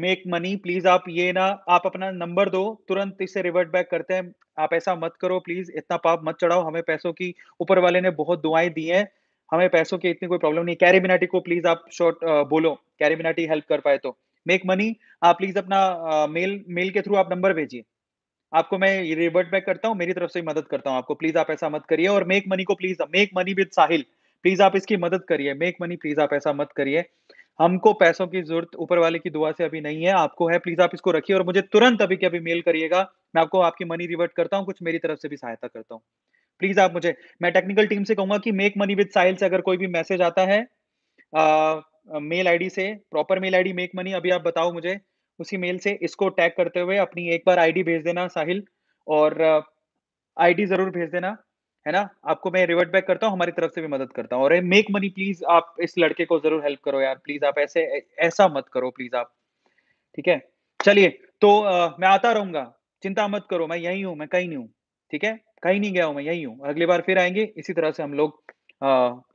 मेक मनी प्लीज आप ये ना आप अपना नंबर दो तुरंत इसे रिवर्ट बैक करते हैं आप ऐसा मत करो प्लीज इतना पाप मत चढ़ाओ हमें पैसों की ऊपर वाले ने बहुत दुआएं दी हैं हमें पैसों की इतनी कोई प्रॉब्लम नहीं कैरेबिनाटी मिनाटी को प्लीज आप शॉर्ट uh, बोलो कैरेबिनाटी हेल्प कर पाए तो मेक मनी आप प्लीज अपना मेल uh, मेल के थ्रू आप नंबर भेजिए आपको मैं रिवर्ट बैक करता हूँ मेरी तरफ से मदद करता हूँ आपको प्लीज आप ऐसा मत करिए और मेक मनी को please make money with Sahil please आप इसकी मदद करिए मेक मनी प्लीज आप ऐसा मत करिए हमको पैसों की जरूरत ऊपर वाले की दुआ से अभी नहीं है आपको है प्लीज आप इसको रखिए और मुझे तुरंत अभी के अभी मेल करिएगा मैं आपको आपकी मनी रिवर्ट करता हूँ कुछ मेरी तरफ से भी सहायता करता हूँ प्लीज आप मुझे मैं टेक्निकल टीम से कहूंगा कि मेक मनी विद साहिल से अगर कोई भी मैसेज आता है मेल आईडी से proper mail ID make money अभी आप बताओ मुझे उसी मेल से इसको टैग करते हुए अपनी एक बार आईडी भेज देना साहिल और आईडी जरूर भेज देना है ना आपको मैं रिवर्ट बैक करता हूँ हमारी तरफ से भी मदद करता हूँ और मेक मनी प्लीज आप इस लड़के को जरूर हेल्प करो यार प्लीज आप ऐसे ऐसा मत करो प्लीज आप ठीक है चलिए तो आ, मैं आता रहूंगा चिंता मत करो मैं यही हूँ मैं कहीं नहीं हूँ ठीक है कहीं नहीं गया हूं मैं यही हूँ अगली बार फिर आएंगे इसी तरह से हम लोग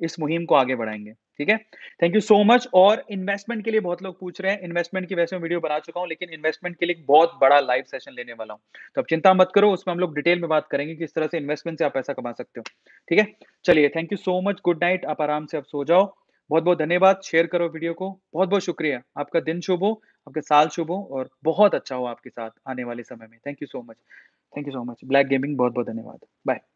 इस मुहिम को आगे बढ़ाएंगे ठीक है थैंक यू सो मच और इन्वेस्टमेंट के लिए बहुत लोग पूछ रहे हैं इन्वेस्टमेंट की वैसे मैं वीडियो बना चुका हूं लेकिन इन्वेस्टमेंट के लिए बहुत बड़ा लाइव सेशन लेने वाला हूं तो अब चिंता मत करो उसमें हम लोग डिटेल में बात करेंगे किस तरह से इन्वेस्टमेंट से आप पैसा कमा सकते हो ठीक है चलिए thank you so much good night आप आराम से आप सो जाओ बहुत बहुत धन्यवाद शेयर करो वीडियो को बहुत बहुत शुक्रिया आपका दिन शुभ हो आपका साल शुभ हो और बहुत अच्छा हो आपके साथ आने वाले समय में thank you so much thank you so much black gaming बहुत बहुत धन्यवाद बाय